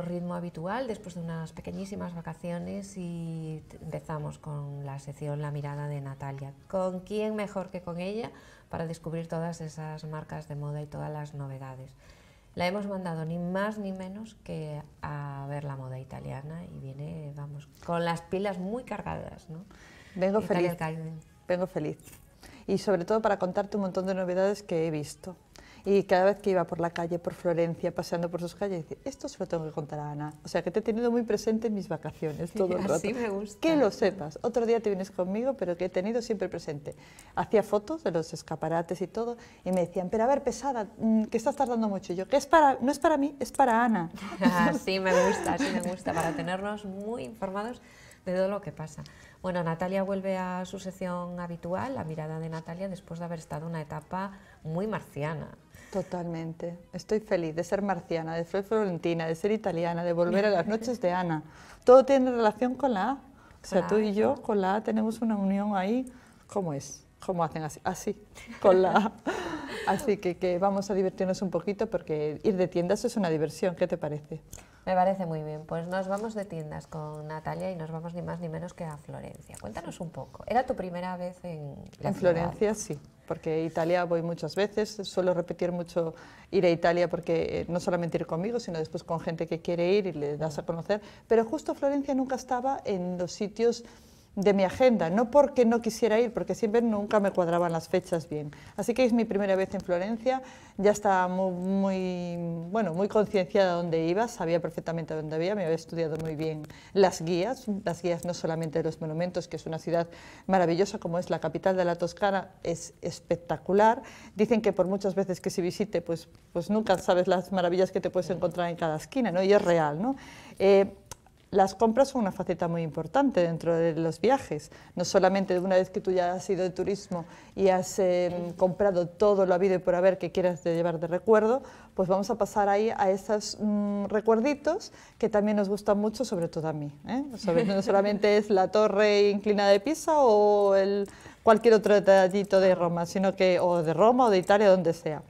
ritmo habitual después de unas pequeñísimas vacaciones y empezamos con la sección La mirada de Natalia. ¿Con quién mejor que con ella para descubrir todas esas marcas de moda y todas las novedades? La hemos mandado ni más ni menos que a ver la moda italiana y viene, vamos, con las pilas muy cargadas, ¿no? Vengo feliz. Vengo feliz. Y sobre todo para contarte un montón de novedades que he visto. Y cada vez que iba por la calle, por Florencia, paseando por sus calles, decía, esto se lo tengo que contar a Ana. O sea, que te he tenido muy presente en mis vacaciones todo Así me gusta. Que lo sepas. Otro día te vienes conmigo, pero que he tenido siempre presente. Hacía fotos de los escaparates y todo, y me decían, pero a ver, pesada, mm, que estás tardando mucho. Y yo, que es para, no es para mí, es para Ana. sí, me gusta, sí me gusta, para tenernos muy informados de todo lo que pasa. Bueno, Natalia vuelve a su sección habitual, la mirada de Natalia, después de haber estado una etapa muy marciana. Totalmente. Estoy feliz de ser marciana, de ser florentina, de ser italiana, de volver a las noches de Ana. Todo tiene relación con la A. O sea, tú y yo con la A tenemos una unión ahí. ¿Cómo es? ¿Cómo hacen así? Así, con la A. Así que, vamos a divertirnos un poquito porque ir de tiendas es una diversión. ¿Qué te parece? Me parece muy bien. Pues nos vamos de tiendas con Natalia y nos vamos ni más ni menos que a Florencia. Cuéntanos un poco. ¿Era tu primera vez en, la en Florencia? Sí porque Italia voy muchas veces, suelo repetir mucho ir a Italia porque eh, no solamente ir conmigo, sino después con gente que quiere ir y le das a conocer, pero justo Florencia nunca estaba en los sitios de mi agenda, no porque no quisiera ir, porque siempre nunca me cuadraban las fechas bien. Así que es mi primera vez en Florencia, ya estaba muy, bueno, muy concienciada dónde iba, sabía perfectamente dónde había, me había estudiado muy bien las guías, las guías no solamente de los monumentos, que es una ciudad maravillosa como es la capital de la Toscana, es espectacular. Dicen que por muchas veces que se visite, pues, pues nunca sabes las maravillas que te puedes encontrar en cada esquina, ¿no? Y es real, ¿no? Eh, las compras son una faceta muy importante dentro de los viajes. No solamente una vez que tú ya has ido de turismo y has em, comprado todo lo habido y por haber que quieras llevar de recuerdo, pues vamos a pasar ahí a esos mm, recuerditos que también nos gustan mucho, sobre todo a mí. ¿eh? no solamente es la torre inclinada de Pisa o el, cualquier otro detallito de Roma, sino que, o de Roma o de Italia, donde sea.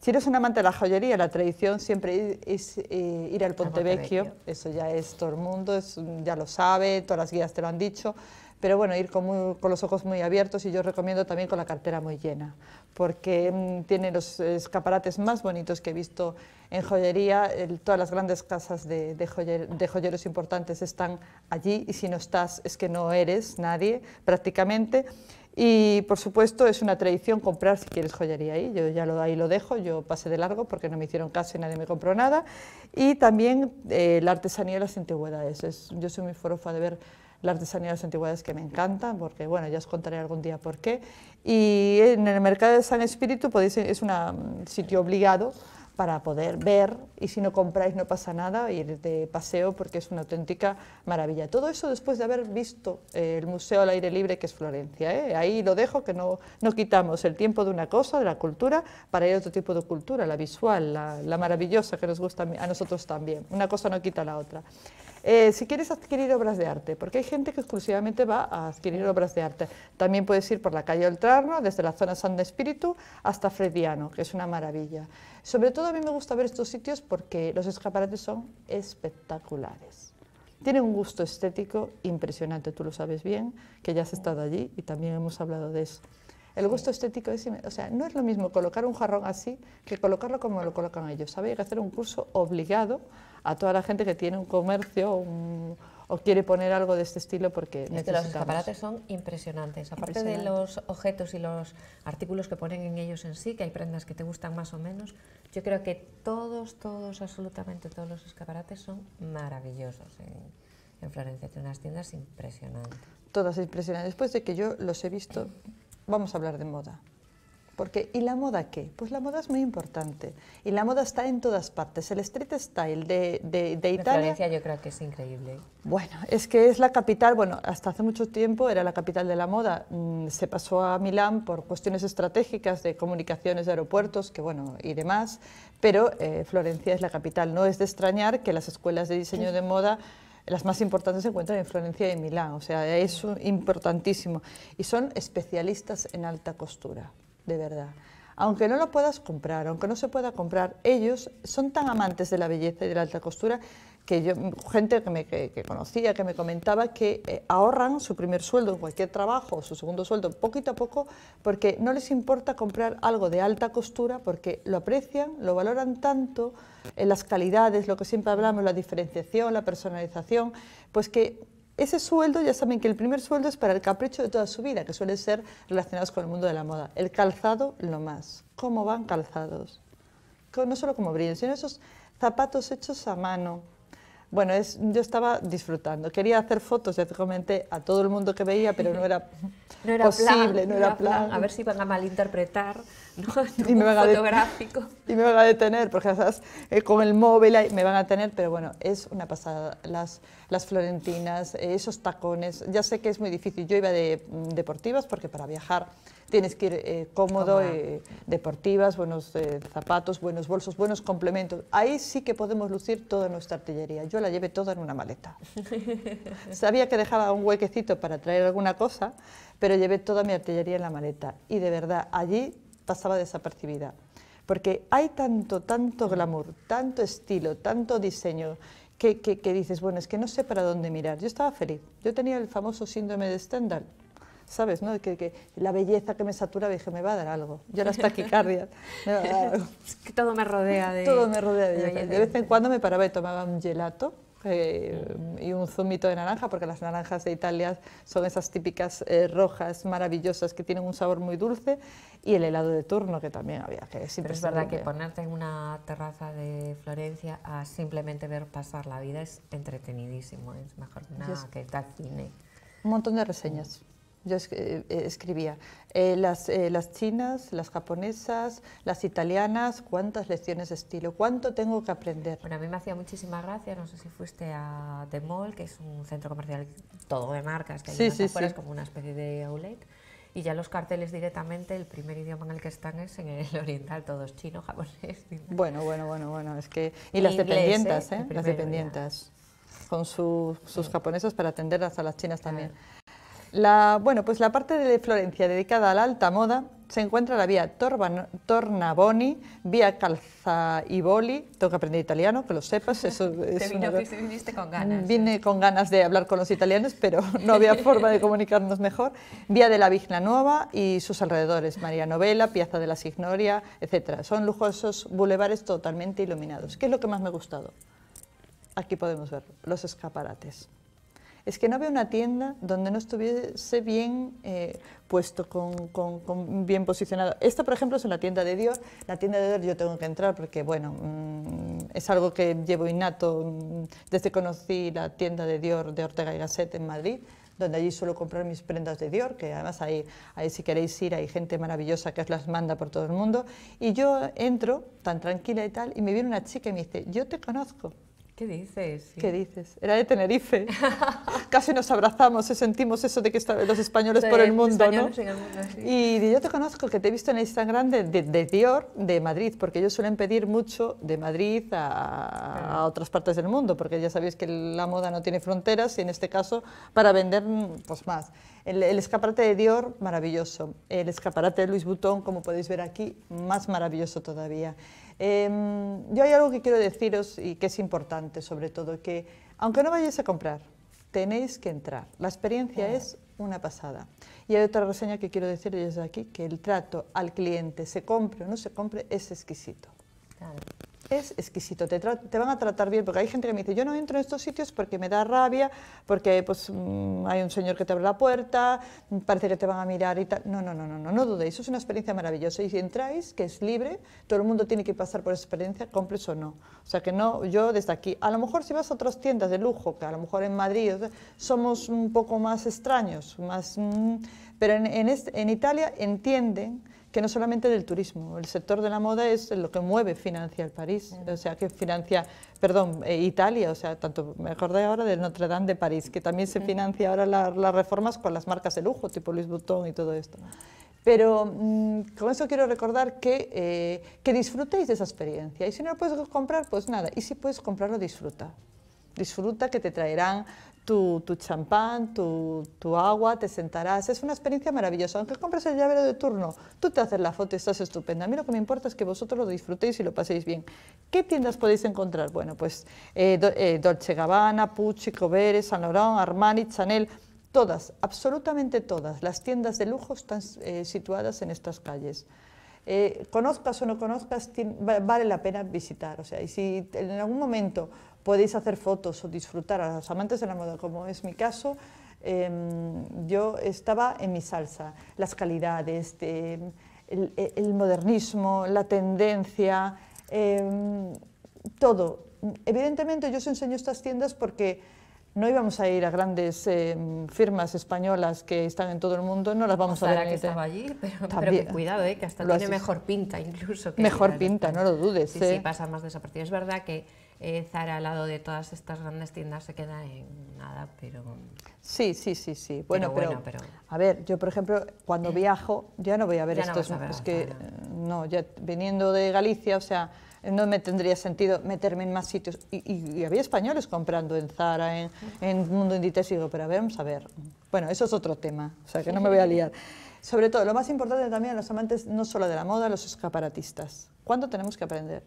Si eres un amante de la joyería, la tradición siempre es, eh, ir al Ponte Vecchio, eso ya es todo el mundo, ya lo sabe, todas las guías te lo han dicho, pero bueno, ir con, los ojos muy abiertos y yo recomiendo también con la cartera muy llena, porque mm, tiene los escaparates más bonitos que he visto en joyería, todas las grandes casas de, de, joyeros importantes están allí y si no estás es que no eres nadie prácticamente. Y por supuesto es una tradición comprar si quieres joyería ahí, yo ya lo, ahí lo dejo, yo pasé de largo porque no me hicieron caso y nadie me compró nada. Y también eh, la artesanía de las antigüedades, yo soy muy forofa de ver la artesanía de las antigüedades que me encantan, porque bueno, ya os contaré algún día por qué. Y en el mercado de San Espíritu podéis, pues, es un mm, sitio obligado para poder ver y si no compráis no pasa nada, ir de paseo porque es una auténtica maravilla. Todo eso después de haber visto eh, el Museo al Aire Libre que es Florencia. ¿eh? Ahí lo dejo que no, quitamos el tiempo de una cosa, de la cultura, para ir a otro tipo de cultura, la visual, la, la maravillosa que nos gusta a nosotros también. Una cosa no quita la otra. Eh, si quieres adquirir obras de arte, porque hay gente que exclusivamente va a adquirir obras de arte. También puedes ir por la calle Oltrarno, desde la zona San de Espíritu hasta Frediano, que es una maravilla. Sobre todo a mí me gusta ver estos sitios porque los escaparates son espectaculares. Tienen un gusto estético impresionante, tú lo sabes bien, que ya has estado allí y también hemos hablado de eso. El gusto estético es, o sea, no es lo mismo colocar un jarrón así que colocarlo como lo colocan ellos. hay que hacer un curso obligado a toda la gente que tiene un comercio o quiere poner algo de este estilo porque los escaparates son impresionantes. Aparte de los objetos y los artículos que ponen en ellos en sí, que hay prendas que te gustan más o menos, yo creo que todos, todos, absolutamente todos los escaparates son maravillosos en, en Florencia. Tiene unas tiendas impresionantes. Todas impresionantes. Después de que yo los he visto, vamos a hablar de moda. Porque, ¿y la moda qué? Pues la moda es muy importante. Y la moda está en todas partes. El street style de, Italia... Florencia yo creo que es increíble. Bueno, es que es la capital, bueno, hasta hace mucho tiempo era la capital de la moda. Mm, se pasó a Milán por cuestiones estratégicas de comunicaciones de aeropuertos, que bueno, y demás. Pero eh, Florencia es la capital. No es de extrañar que las escuelas de diseño de moda las más importantes se encuentran en Florencia y en Milán, o sea, es importantísimo. Y son especialistas en alta costura de verdad. Aunque no lo puedas comprar, aunque no se pueda comprar, ellos son tan amantes de la belleza y de la alta costura que yo, gente que, me, que, conocía, que me comentaba que eh, ahorran su primer sueldo en cualquier trabajo, su segundo sueldo, poquito a poco, porque no les importa comprar algo de alta costura, porque lo aprecian, lo valoran tanto, en eh, las calidades, lo que siempre hablamos, la diferenciación, la personalización, pues que ese sueldo, ya saben que el primer sueldo es para el capricho de toda su vida, que suele ser relacionados con el mundo de la moda. El calzado, lo más. ¿Cómo van calzados? No solo como brillan, sino esos zapatos hechos a mano, bueno, es, yo estaba disfrutando. Quería hacer fotos, ya comenté, a todo el mundo que veía, pero no era, era posible, no era plan. A ver si van a malinterpretar ¿no? y me van fotográfico. A y me van a detener, porque ¿sabes? Eh, con el móvil me van a detener, pero bueno, es una pasada. Las, las florentinas, eh, esos tacones, ya sé que es muy difícil. Yo iba de mm, deportivas porque para viajar Tienes que ir eh, cómodo, eh, deportivas, buenos eh, zapatos, buenos bolsos, buenos complementos. Ahí sí que podemos lucir toda nuestra artillería. Yo la llevé toda en una maleta. Sabía que dejaba un huequecito para traer alguna cosa, pero llevé toda mi artillería en la maleta. Y de verdad, allí pasaba desapercibida. Porque hay tanto, tanto glamour, tanto estilo, tanto diseño, que, que, que dices, bueno, es que no sé para dónde mirar. Yo estaba feliz. Yo tenía el famoso síndrome de Stendhal ¿sabes? ¿no? Que, la belleza que me satura, dije, me va a dar algo. Yo las taquicardias. me que todo me rodea de. Todo me rodea de, de vez en cuando me paraba y tomaba un gelato. Eh, y un zumito de naranja, porque las naranjas de Italia son esas típicas eh, rojas maravillosas que tienen un sabor muy dulce, y el helado de turno que también había. Que es, Pero es verdad que ponerte en una terraza de Florencia a simplemente ver pasar la vida es entretenidísimo, es mejor que nada cine. Un montón de reseñas yo eh, eh, escribía. Eh, las, las, chinas, las japonesas, las italianas, cuántas lecciones de estilo, cuánto tengo que aprender. Bueno, a mí me hacía muchísima gracia, no sé si fuiste a The Mall, que es un centro comercial todo de marcas, que hay como una especie de outlet, y ya los carteles directamente, el primer idioma en el que están es en el oriental, todos chino, japonés. Bueno, bueno, bueno, bueno, es que... Y las dependientas, ¿eh? las dependientas, con sus japonesas para atenderlas a las chinas también. La, bueno, pues la parte de Florencia dedicada a la alta moda se encuentra la vía Tornaboni, vía Calzaiboli, tengo que aprender italiano, que lo sepas. Eso, Te con ganas. Mm, vine con ganas de hablar con los italianos, pero no había forma de comunicarnos mejor. Vía de la Vigna Nueva y sus alrededores, María Novela, Piazza de la Signoria, etc. Son lujosos bulevares totalmente iluminados. ¿Qué es lo que más me ha gustado? Aquí podemos ver los escaparates es que no había una tienda donde no estuviese bien eh, puesto, con, bien posicionado. Esta, por ejemplo, es la tienda de Dior, La tienda de Dior yo tengo que entrar porque, bueno, mm, es algo que llevo innato mm, desde que conocí la tienda de Dior de Ortega y Gasset en Madrid donde allí suelo comprar mis prendas de Dior, que además ahí, ahí si queréis ir hay gente maravillosa que os las manda por todo el mundo. Y yo entro tan tranquila y tal, y me viene una chica y me dice, yo te conozco. ¿Qué dices? ¿Qué dices? Era de Tenerife. Casi nos abrazamos y ¿eh? sentimos eso de que los españoles por el mundo, ¿no? Y yo te conozco, que te he visto en Instagram de, de, Dior de Madrid, porque ellos suelen pedir mucho de Madrid a, otras partes del mundo, porque ya sabéis que la moda no tiene fronteras y en este caso para vender pues más. El, escaparate de Dior, maravilloso. El escaparate de Luis Vuitton, como podéis ver aquí, más maravilloso todavía. Em, yo hay algo que quiero deciros y que es importante sobre todo, que aunque no vayáis a comprar, tenéis que entrar. La experiencia es una pasada. Y hay otra reseña que quiero decir desde aquí, que el trato al cliente, se compre o no se compre, es exquisito es exquisito, te, te, van a tratar bien, porque hay gente que me dice, yo no entro en estos sitios porque me da rabia, porque pues, mm, hay un señor que te abre la puerta, parece que te van a mirar y tal. No, no, no, no, no, no dudéis, es una experiencia maravillosa. Y si entráis, que es libre, todo el mundo tiene que pasar por esa experiencia, compres o no. O sea que no, yo desde aquí, a lo mejor si vas a otras tiendas de lujo, que a lo mejor en Madrid somos un poco más extraños, más, mm, pero en, en Italia entienden que no solamente del turismo, el sector de la moda es lo que mueve, financia el París, mm. o sea, que financia, perdón, eh, Italia, o sea, tanto, me acordé ahora, del Notre Dame de París, que también se mm. financia ahora las reformas con las marcas de lujo, tipo Louis Vuitton y todo esto. Pero mm, con eso quiero recordar que, eh, que disfrutéis de esa experiencia. Y si no lo puedes comprar, pues nada. Y si puedes comprarlo, disfruta. Disfruta que te traerán tu, tu champán, tu, tu, agua, te sentarás. Es una experiencia maravillosa. Aunque compres el llavero de turno, tú te haces la foto y estás estupenda. A mí lo que me importa es que vosotros lo disfrutéis y lo paséis bien. ¿Qué tiendas podéis encontrar? Bueno, pues eh, eh, Dolce Gabbana, Pucci, Covere, San Laurent, Armani, Chanel... Todas, absolutamente todas, las tiendas de lujo están eh, situadas en estas calles. conozcas o no conozcas, vale la pena visitar. O sea, y si en algún momento podéis hacer fotos o disfrutar a los amantes de la moda, como es mi caso, em, yo estaba en mi salsa, las calidades, de, el, modernismo, la tendencia, em, todo. Evidentemente yo os enseño estas tiendas porque no íbamos a ir a grandes em, firmas españolas que están en todo el mundo, no las vamos a ver. que estaba allí, pero, cuidado, eh, que hasta tiene mejor pinta incluso. mejor pinta, no lo dudes. Sí, sí, eh. pasa más desapercibido. Es verdad que eh, Zara al lado de todas estas grandes tiendas se queda en nada, pero... Sí, sí, sí, sí. Bueno, pero, a ver, yo por ejemplo, cuando eh, viajo, ya no voy a ver ya estos... No es que, eh, no, ya viniendo de Galicia, o sea, no me tendría sentido meterme en más sitios. Y, había españoles comprando en Zara, en, Mundo Inditex, y digo, pero a ver, vamos a ver. Bueno, eso es otro tema, o sea, que no me voy a liar. Sobre todo, lo más importante también los amantes, no solo de la moda, los escaparatistas. ¿Cuándo tenemos que aprender?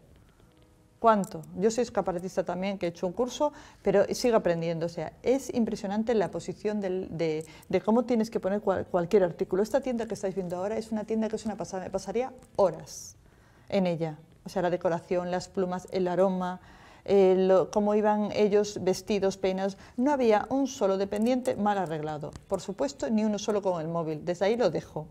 ¿Cuánto? Yo soy escaparatista también, que he hecho un curso, pero sigo aprendiendo. O sea, es impresionante la posición de, cómo tienes que poner cualquier artículo. Esta tienda que estáis viendo ahora es una tienda que es una pasada, me pasaría horas en ella. O sea, la decoración, las plumas, el aroma, eh, cómo iban ellos vestidos, peinados, no había un solo dependiente mal arreglado. Por supuesto, ni uno solo con el móvil. Desde ahí lo dejo.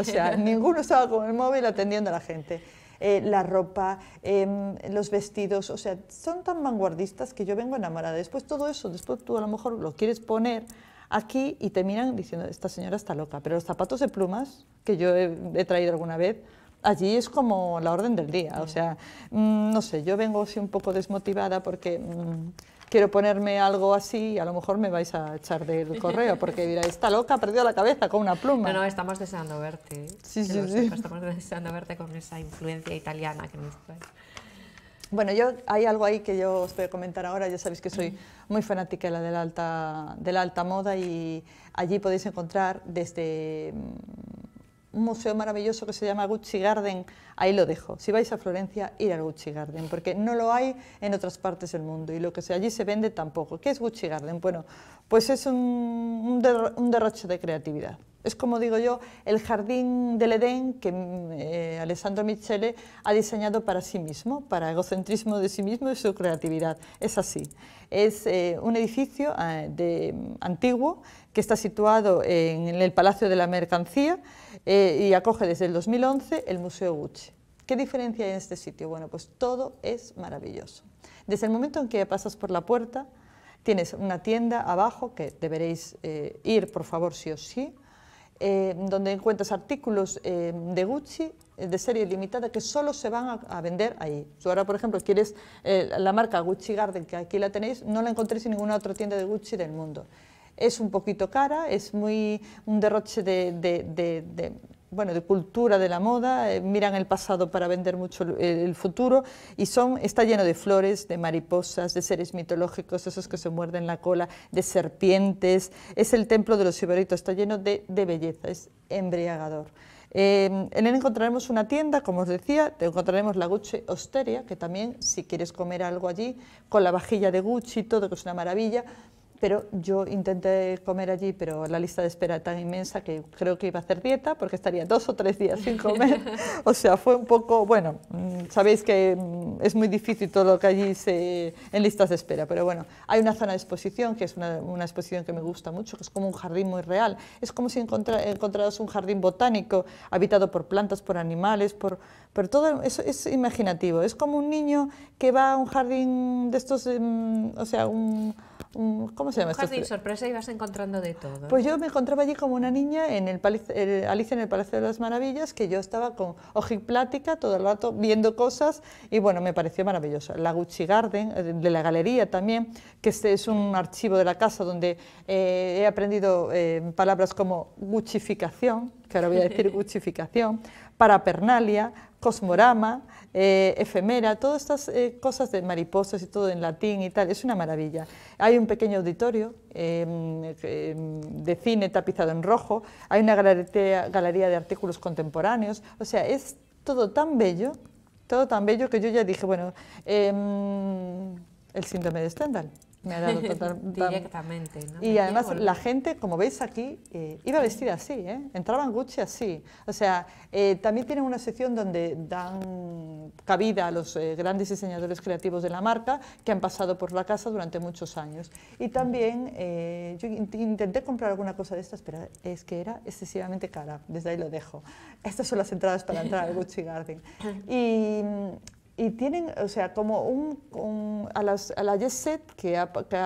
O sea, ninguno estaba con el móvil atendiendo a la gente. Eh, la ropa, em, los vestidos, o sea, son tan vanguardistas que yo vengo enamorada. Después todo eso, después tú a lo mejor lo quieres poner aquí y te miran diciendo, esta señora está loca, pero los zapatos de plumas que yo he traído alguna vez, allí es como la orden del día. O sea, mm, no sé, yo vengo así un poco desmotivada porque mm, quiero ponerme algo así y a lo mejor me vais a echar del correo porque dirá, está loca, ha perdido la cabeza con una pluma. No, estamos deseando verte. Sí, sí, sí. estamos deseando verte con esa influencia italiana que nos trae. Bueno, yo, hay algo ahí que yo os voy a comentar ahora, ya sabéis que soy muy fanática de la, alta, de la alta moda y allí podéis encontrar desde mm, un museo maravilloso que se llama Gucci Garden, ahí lo dejo. Si vais a Florencia, ir al Gucci Garden, porque no lo hay en otras partes del mundo y lo que allí se vende tampoco. ¿Qué es Gucci Garden? Bueno, pues es un, derroche de creatividad. Es como digo yo, el jardín del Edén que eh, Alessandro Michele ha diseñado para sí mismo, para egocentrismo de sí mismo y su creatividad. Es así. Es eh, un edificio eh, antiguo que está situado en el Palacio de la Mercancía, eh, y acoge desde el 2011 el Museo Gucci. ¿Qué diferencia hay en este sitio? Bueno, pues todo es maravilloso. Desde el momento en que pasas por la puerta, tienes una tienda abajo, que deberéis eh, ir por favor sí o sí, eh, donde encuentras artículos de Gucci de serie limitada que solo se van a, vender ahí. Tú ahora, por ejemplo, quieres la marca Gucci Garden, que aquí la tenéis, no la encontréis en ninguna otra tienda de Gucci del mundo es un poquito cara, es muy un derroche de, bueno, de cultura de la moda, eh, miran el pasado para vender mucho el, futuro y son, está lleno de flores, de mariposas, de seres mitológicos, esos que se muerden la cola, de serpientes, es el templo de los iberitos, está lleno de, belleza, es embriagador. Em, en él encontraremos una tienda, como os decía, te encontraremos la Gucci Osteria, que también si quieres comer algo allí, con la vajilla de Gucci, todo que es una maravilla, pero yo intenté comer allí, pero la lista de espera era tan inmensa que creo que iba a hacer dieta porque estaría dos o tres días sin comer. o sea, fue un poco, bueno, mm, sabéis que mm, es muy difícil todo lo que allí se en listas de espera, pero bueno, hay una zona de exposición que es una, exposición que me gusta mucho, que es como un jardín muy real. Es como si encontra, encontraras un jardín botánico habitado por plantas, por animales, por, pero todo. Eso es imaginativo. Es como un niño que va a un jardín de estos, mm, o sea, un ¿cómo se llama? Un jardín sorpresa y vas encontrando de todo. Pues yo me encontraba allí como una niña en el, Alicia en el Palacio de las Maravillas, que yo estaba con ojiplática todo el rato viendo cosas y bueno, me pareció maravilloso. La Gucci Garden, eh, de la galería también, que este es un archivo de la casa donde eh, he aprendido eh, palabras como guchificación, que ahora voy a decir guchificación, Parapernalia, Cosmorama, eh, Efemera, todas estas eh, cosas de mariposas y todo en latín y tal, es una maravilla. Hay un pequeño auditorio em, em, de cine tapizado en rojo, hay una galería de artículos contemporáneos, o sea, es todo tan bello, todo tan bello que yo ya dije, bueno, em, el síndrome de Stendhal. Directamente. Y además la gente, como veis aquí, eh, iba vestida así, ¿eh? entraba en Gucci así. O sea, eh, también tienen una sección donde dan cabida a los eh, grandes diseñadores creativos de la marca que han pasado por la casa durante muchos años. Y también yo intenté comprar alguna cosa de estas, pero es que era excesivamente cara. Desde ahí lo dejo. Estas son las entradas para entrar al Gucci Garden. Y y tienen, o sea, como un, a, las, a, la Jesset, que,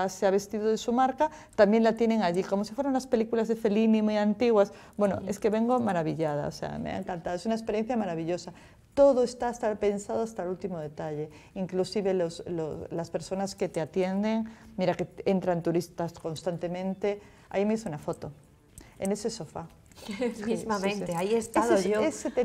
se ha vestido de su marca, también la tienen allí, como si fueran las películas de Fellini muy antiguas. Bueno, es que vengo maravillada, o sea, me ha encantado, es una experiencia maravillosa. Todo está hasta pensado hasta el último detalle, inclusive los, las personas que te atienden, mira que entran turistas constantemente, ahí me hizo una foto, en ese sofá. Mismamente, ahí he estado yo.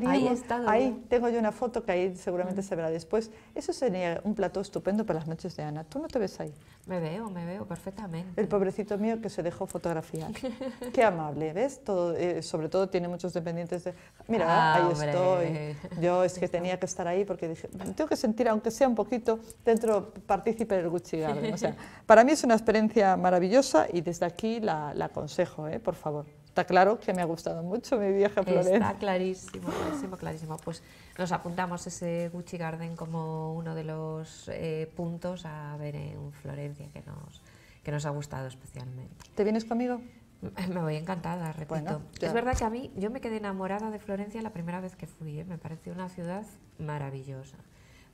ahí, he estado ahí tengo yo una foto que ahí seguramente mm. se verá después. Eso sería un plató estupendo para las noches de Ana. ¿Tú no te ves ahí? Me veo, me veo perfectamente. El pobrecito mío que se dejó fotografiar. Qué amable, ¿ves? Eh, sobre todo tiene muchos dependientes de... Mira, ah, ahí estoy. Yo es que tenía que estar ahí porque dije, tengo que sentir, aunque sea un poquito, dentro partícipe del Gucci Garden. O sea, para mí es una experiencia maravillosa y desde aquí la, aconsejo, ¿eh? por favor. Está claro que me ha gustado mucho mi viaje a Florencia. Está clarísimo, clarísimo, clarísimo. Pues nos apuntamos ese Gucci Garden como uno de los eh, puntos a ver en Florencia que nos, que nos ha gustado especialmente. ¿Te vienes conmigo? Me voy encantada, repito. es verdad que a mí, yo me quedé enamorada de Florencia la primera vez que fui, ¿eh? me pareció una ciudad maravillosa.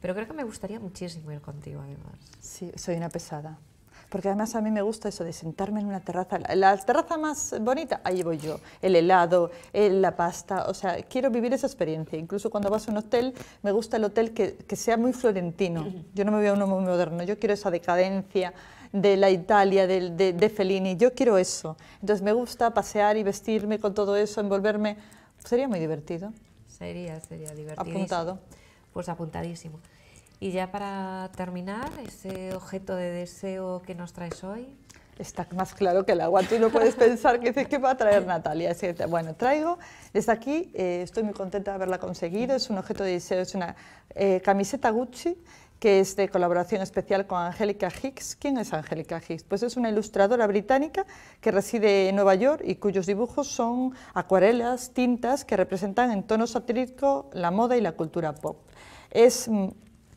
Pero creo que me gustaría muchísimo ir contigo, además. Sí, soy una pesada porque además a mí me gusta eso de sentarme en una terraza. La terraza más bonita, ahí voy yo. El helado, la pasta, o sea, quiero vivir esa experiencia. Incluso cuando vas a un hotel, me gusta el hotel que, sea muy florentino. Yo no me veo uno muy moderno, yo quiero esa decadencia de la Italia, de, de, de Fellini, yo quiero eso. Entonces me gusta pasear y vestirme con todo eso, envolverme. Sería muy divertido. Sería, sería divertido. Apuntado. Pues apuntadísimo. Y ya para terminar, ese objeto de deseo que nos traes hoy. Está más claro que el agua. Tú no puedes pensar que dices que va a traer Natalia. bueno, traigo desde aquí, eh, estoy muy contenta de haberla conseguido. Es un objeto de deseo, es una eh, camiseta Gucci que es de colaboración especial con Angélica Hicks. ¿Quién es Angélica Hicks? Pues es una ilustradora británica que reside en Nueva York y cuyos dibujos son acuarelas, tintas que representan en tono satírico la moda y la cultura pop. Es mm,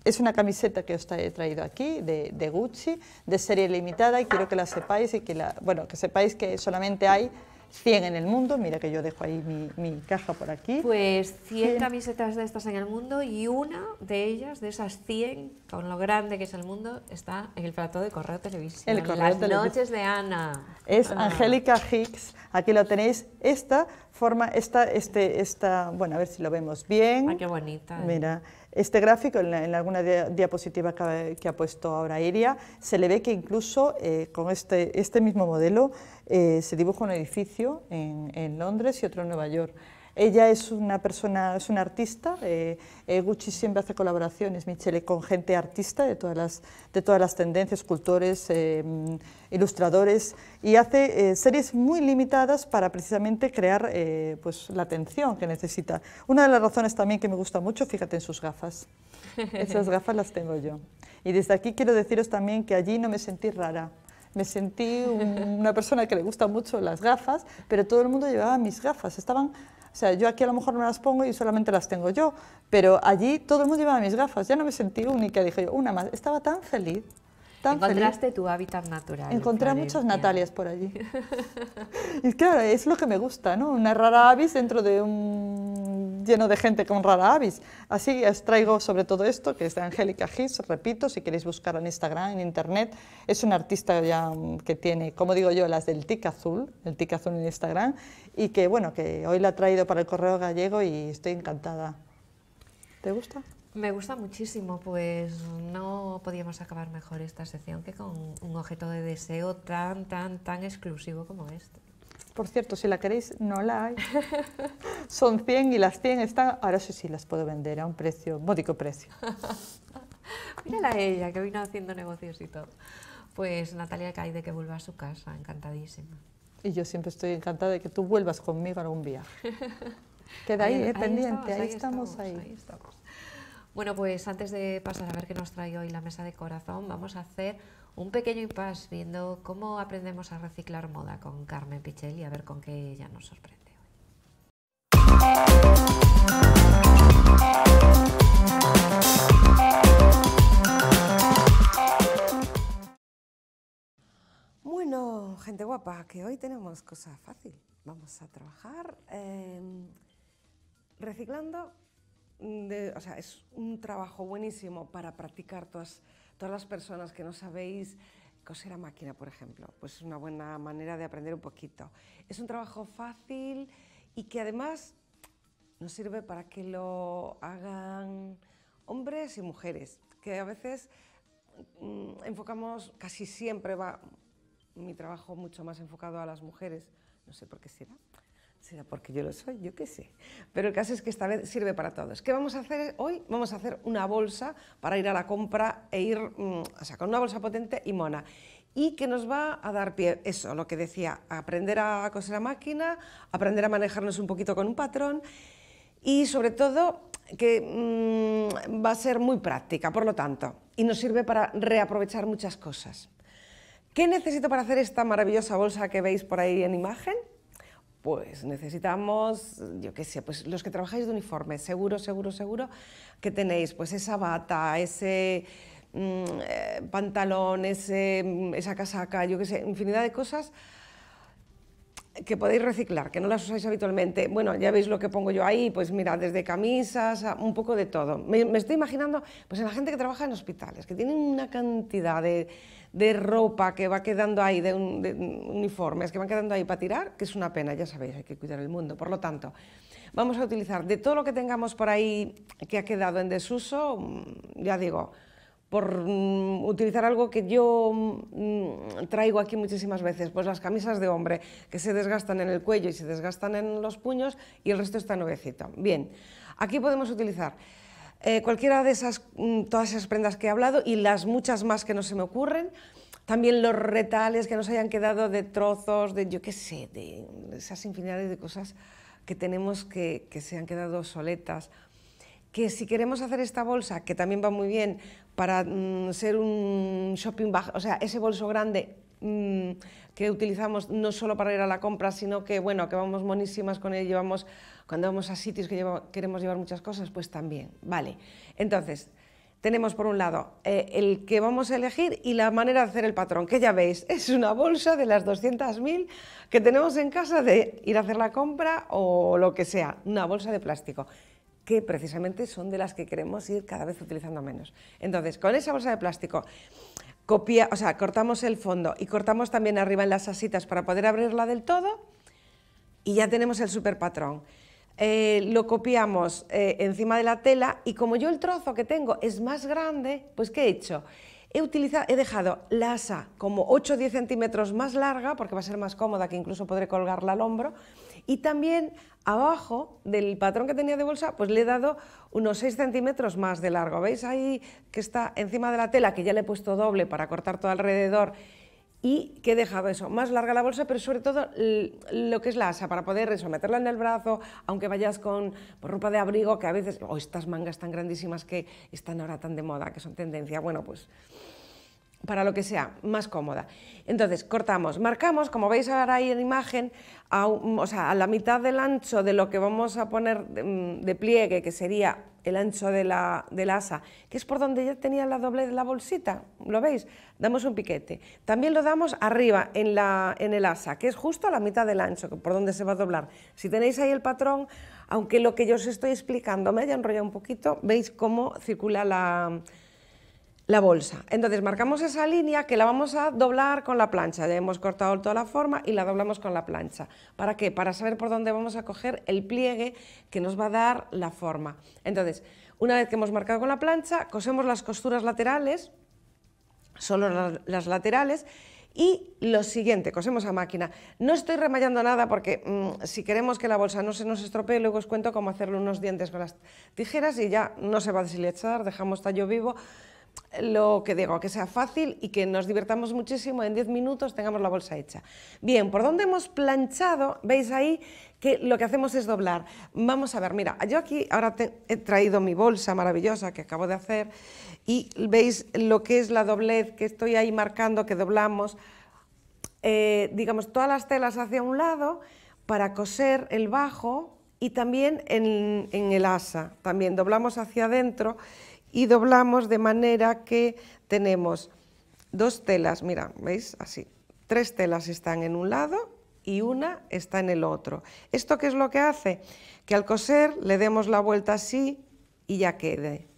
es una camiseta que os he traído aquí, de, Gucci, de serie limitada, y quiero que la sepáis, y que la, bueno, que sepáis que solamente hay 100 en el mundo, mira que yo dejo ahí mi, caja por aquí. Pues 100 camisetas de estas en el mundo y una de ellas, de esas 100, con lo grande que es el mundo, está en el plato de Correo Televisión. El Las noches de Ana. Es Angélica Hicks, aquí lo tenéis, esta forma, esta, este, esta, bueno, a ver si lo vemos bien. Ay, ah, qué bonita. Eh. Mira, este gráfico, en, alguna diapositiva que, ha puesto ahora Iria, se le ve que incluso eh, con este, este mismo modelo eh, se dibuja un edificio en Londres y otro en Nueva York. Ella es una persona, es una artista, eh, eh, Gucci siempre hace colaboraciones, Michele, con gente artista de todas las, de todas las tendencias, escultores, eh, ilustradores, y hace series muy limitadas para precisamente crear pues, la atención que necesita. Una de las razones también que me gusta mucho, fíjate en sus gafas, esas gafas las tengo yo. Y desde aquí quiero deciros también que allí no me sentí rara, me sentí una persona que le gusta mucho las gafas, pero todo el mundo llevaba mis gafas, estaban o sea, yo aquí a lo mejor no las pongo y solamente las tengo yo, pero allí todo el mundo llevaba mis gafas, ya no me sentí única, dije yo, una más, estaba tan feliz tan Encontraste tu hábitat natural. Encontré muchas Natalias por allí. y claro, es lo que me gusta, ¿no? Una rara avis dentro de un... lleno de gente con rara avis. Así os traigo sobre todo esto, que es de Angélica Gis, repito, si queréis buscar en Instagram, en Internet. Es una artista ya mm, que tiene, como digo yo, las del tic azul, el tic azul en Instagram, y que, bueno, que hoy la ha traído para el Correo Gallego y estoy encantada. ¿Te gusta? Me gusta muchísimo, pues no podíamos acabar mejor esta sección que con un objeto de deseo tan, tan, tan exclusivo como este. Por cierto, si la queréis, no la hay. Son 100 y las 100 están, ahora sí, sí las puedo vender a un precio, módico precio. Mírala ella, que vino haciendo negocios y todo. Pues Natalia Caide, que vuelva a su casa, encantadísima. Y yo siempre estoy encantada de que tú vuelvas conmigo a un viaje. Queda eh, ahí, pendiente, ahí, estamos, ahí bueno, pues antes de pasar a ver qué nos trae hoy la mesa de corazón, vamos a hacer un pequeño impasse viendo cómo aprendemos a reciclar moda con Carmen Pichel y a ver con qué ella nos sorprende hoy. Bueno, gente guapa, que hoy tenemos cosa fácil. Vamos a trabajar em, reciclando o sea, es un trabajo buenísimo para practicar todas, todas las personas que no sabéis coser a máquina, por ejemplo. Pues es una buena manera de aprender un poquito. Es un trabajo fácil y que además nos sirve para que lo hagan hombres y mujeres, que a veces mm, enfocamos, casi siempre va mi trabajo mucho más enfocado a las mujeres. No sé por qué será será porque yo lo soy, yo qué sé. Pero el caso es que esta vez sirve para todos. ¿Qué vamos a hacer hoy? Vamos a hacer una bolsa para ir a la compra e ir, mm, o sea, con una bolsa potente y mona. Y que nos va a dar pie, eso, lo que decía, aprender a coser a máquina, aprender a manejarnos un poquito con un patrón y sobre todo que mm, va a ser muy práctica, por lo tanto, y nos sirve para reaprovechar muchas cosas. ¿Qué necesito para hacer esta maravillosa bolsa que veis por ahí en imagen? pues necesitamos, yo qué sé, pues los que trabajáis de uniforme, seguro, seguro, seguro, que tenéis pues esa bata, ese mm, eh, pantalón, ese, mm, esa casaca, yo qué sé, infinidad de cosas que podéis reciclar, que no las usáis habitualmente. Bueno, ya veis lo que pongo yo ahí, pues mira, desde camisas, un poco de todo. Me, estoy imaginando, pues en la gente que trabaja en hospitales, que tienen una cantidad de, ropa que va quedando ahí, de, de, uniformes que van quedando ahí para tirar, que es una pena, ya sabéis, hay que cuidar el mundo. Por lo tanto, vamos a utilizar de todo lo que tengamos por ahí que ha quedado en desuso, mm, ya digo, por mm, utilizar algo que yo mm, traigo aquí muchísimas veces, pues las camisas de hombre que se desgastan en el cuello y se desgastan en los puños y el resto está nuevecito. Bien, aquí podemos utilizar eh, cualquiera de esas, mm, todas esas prendas que he hablado y las muchas más que no se me ocurren, también los retales que nos hayan quedado de trozos, de yo qué sé, de esas infinidades de cosas que tenemos que, que se han quedado soletas que si queremos hacer esta bolsa, que también va muy bien para mm, ser un shopping bag, o sea, ese bolso grande mm, que utilizamos no solo para ir a la compra, sino que, bueno, que vamos monísimas con él, llevamos, cuando vamos a sitios que queremos llevar muchas cosas, pues también, vale. Entonces, tenemos por un lado eh, el que vamos a elegir y la manera de hacer el patrón, que ya veis, es una bolsa de las 200.000 que tenemos en casa de ir a hacer la compra o lo que sea, una bolsa de plástico que precisamente son de las que queremos ir cada vez utilizando menos. Entonces, con esa bolsa de plástico, copia, o sea, cortamos el fondo y cortamos también arriba en las asitas para poder abrirla del todo y ya tenemos el super patrón. Eh, lo copiamos eh, encima de la tela y como yo el trozo que tengo es más grande, pues ¿qué he hecho? He, he dejado la asa como 8 o 10 centímetros más larga, porque va a ser más cómoda, que incluso podré colgarla al hombro. Y también abajo del patrón que tenía de bolsa, pues le he dado unos 6 centímetros más de largo. ¿Veis ahí que está encima de la tela, que ya le he puesto doble para cortar todo alrededor y que dejaba eso, más larga la bolsa, pero sobre todo lo que es la asa, para poder eso, meterla en el brazo, aunque vayas con ropa de abrigo, que a veces, o estas mangas tan grandísimas que están ahora tan de moda, que son tendencia, bueno, pues para lo que sea más cómoda. Entonces, cortamos, marcamos, como veis ahora ahí en imagen, a, la mitad del ancho de lo que vamos a poner de, mm, pliegue, que sería el ancho de la, del asa, que es por donde ya tenía la doble de la bolsita, ¿lo veis? Damos un piquete. También lo damos arriba, en, la, en el asa, que es justo a la mitad del ancho, por donde se va a doblar. Si tenéis ahí el patrón, aunque lo que yo os estoy explicando me haya enrollado un poquito, veis cómo circula la la bolsa. Entonces marcamos esa línea que la vamos a doblar con la plancha. Ya hemos cortado toda la forma y la doblamos con la plancha. ¿Para qué? Para saber por dónde vamos a coger el pliegue que nos va a dar la forma. Entonces, una vez que hemos marcado con la plancha, cosemos las costuras laterales, solo las laterales, y lo siguiente, cosemos a máquina. No estoy remallando nada porque mm, si queremos que la bolsa no se nos estropee, luego os cuento cómo hacerle unos dientes con las tijeras y ya no se va a deshilachar, dejamos tallo vivo lo que digo, que sea fácil y que nos divirtamos muchísimo, en 10 minutos tengamos la bolsa hecha. Bien, por dónde hemos planchado, veis ahí que lo que hacemos es doblar. Vamos a ver, mira, yo aquí ahora he traído mi bolsa maravillosa que acabo de hacer y veis lo que es la doblez que estoy ahí marcando, que doblamos, eh, digamos, todas las telas hacia un lado para coser el bajo y también en, en el asa, también doblamos hacia adentro y doblamos de manera que tenemos dos telas, mira, ¿veis? Así, tres telas están en un lado y una está en el otro. ¿Esto qué es lo que hace? Que al coser le demos la vuelta así y ya quede.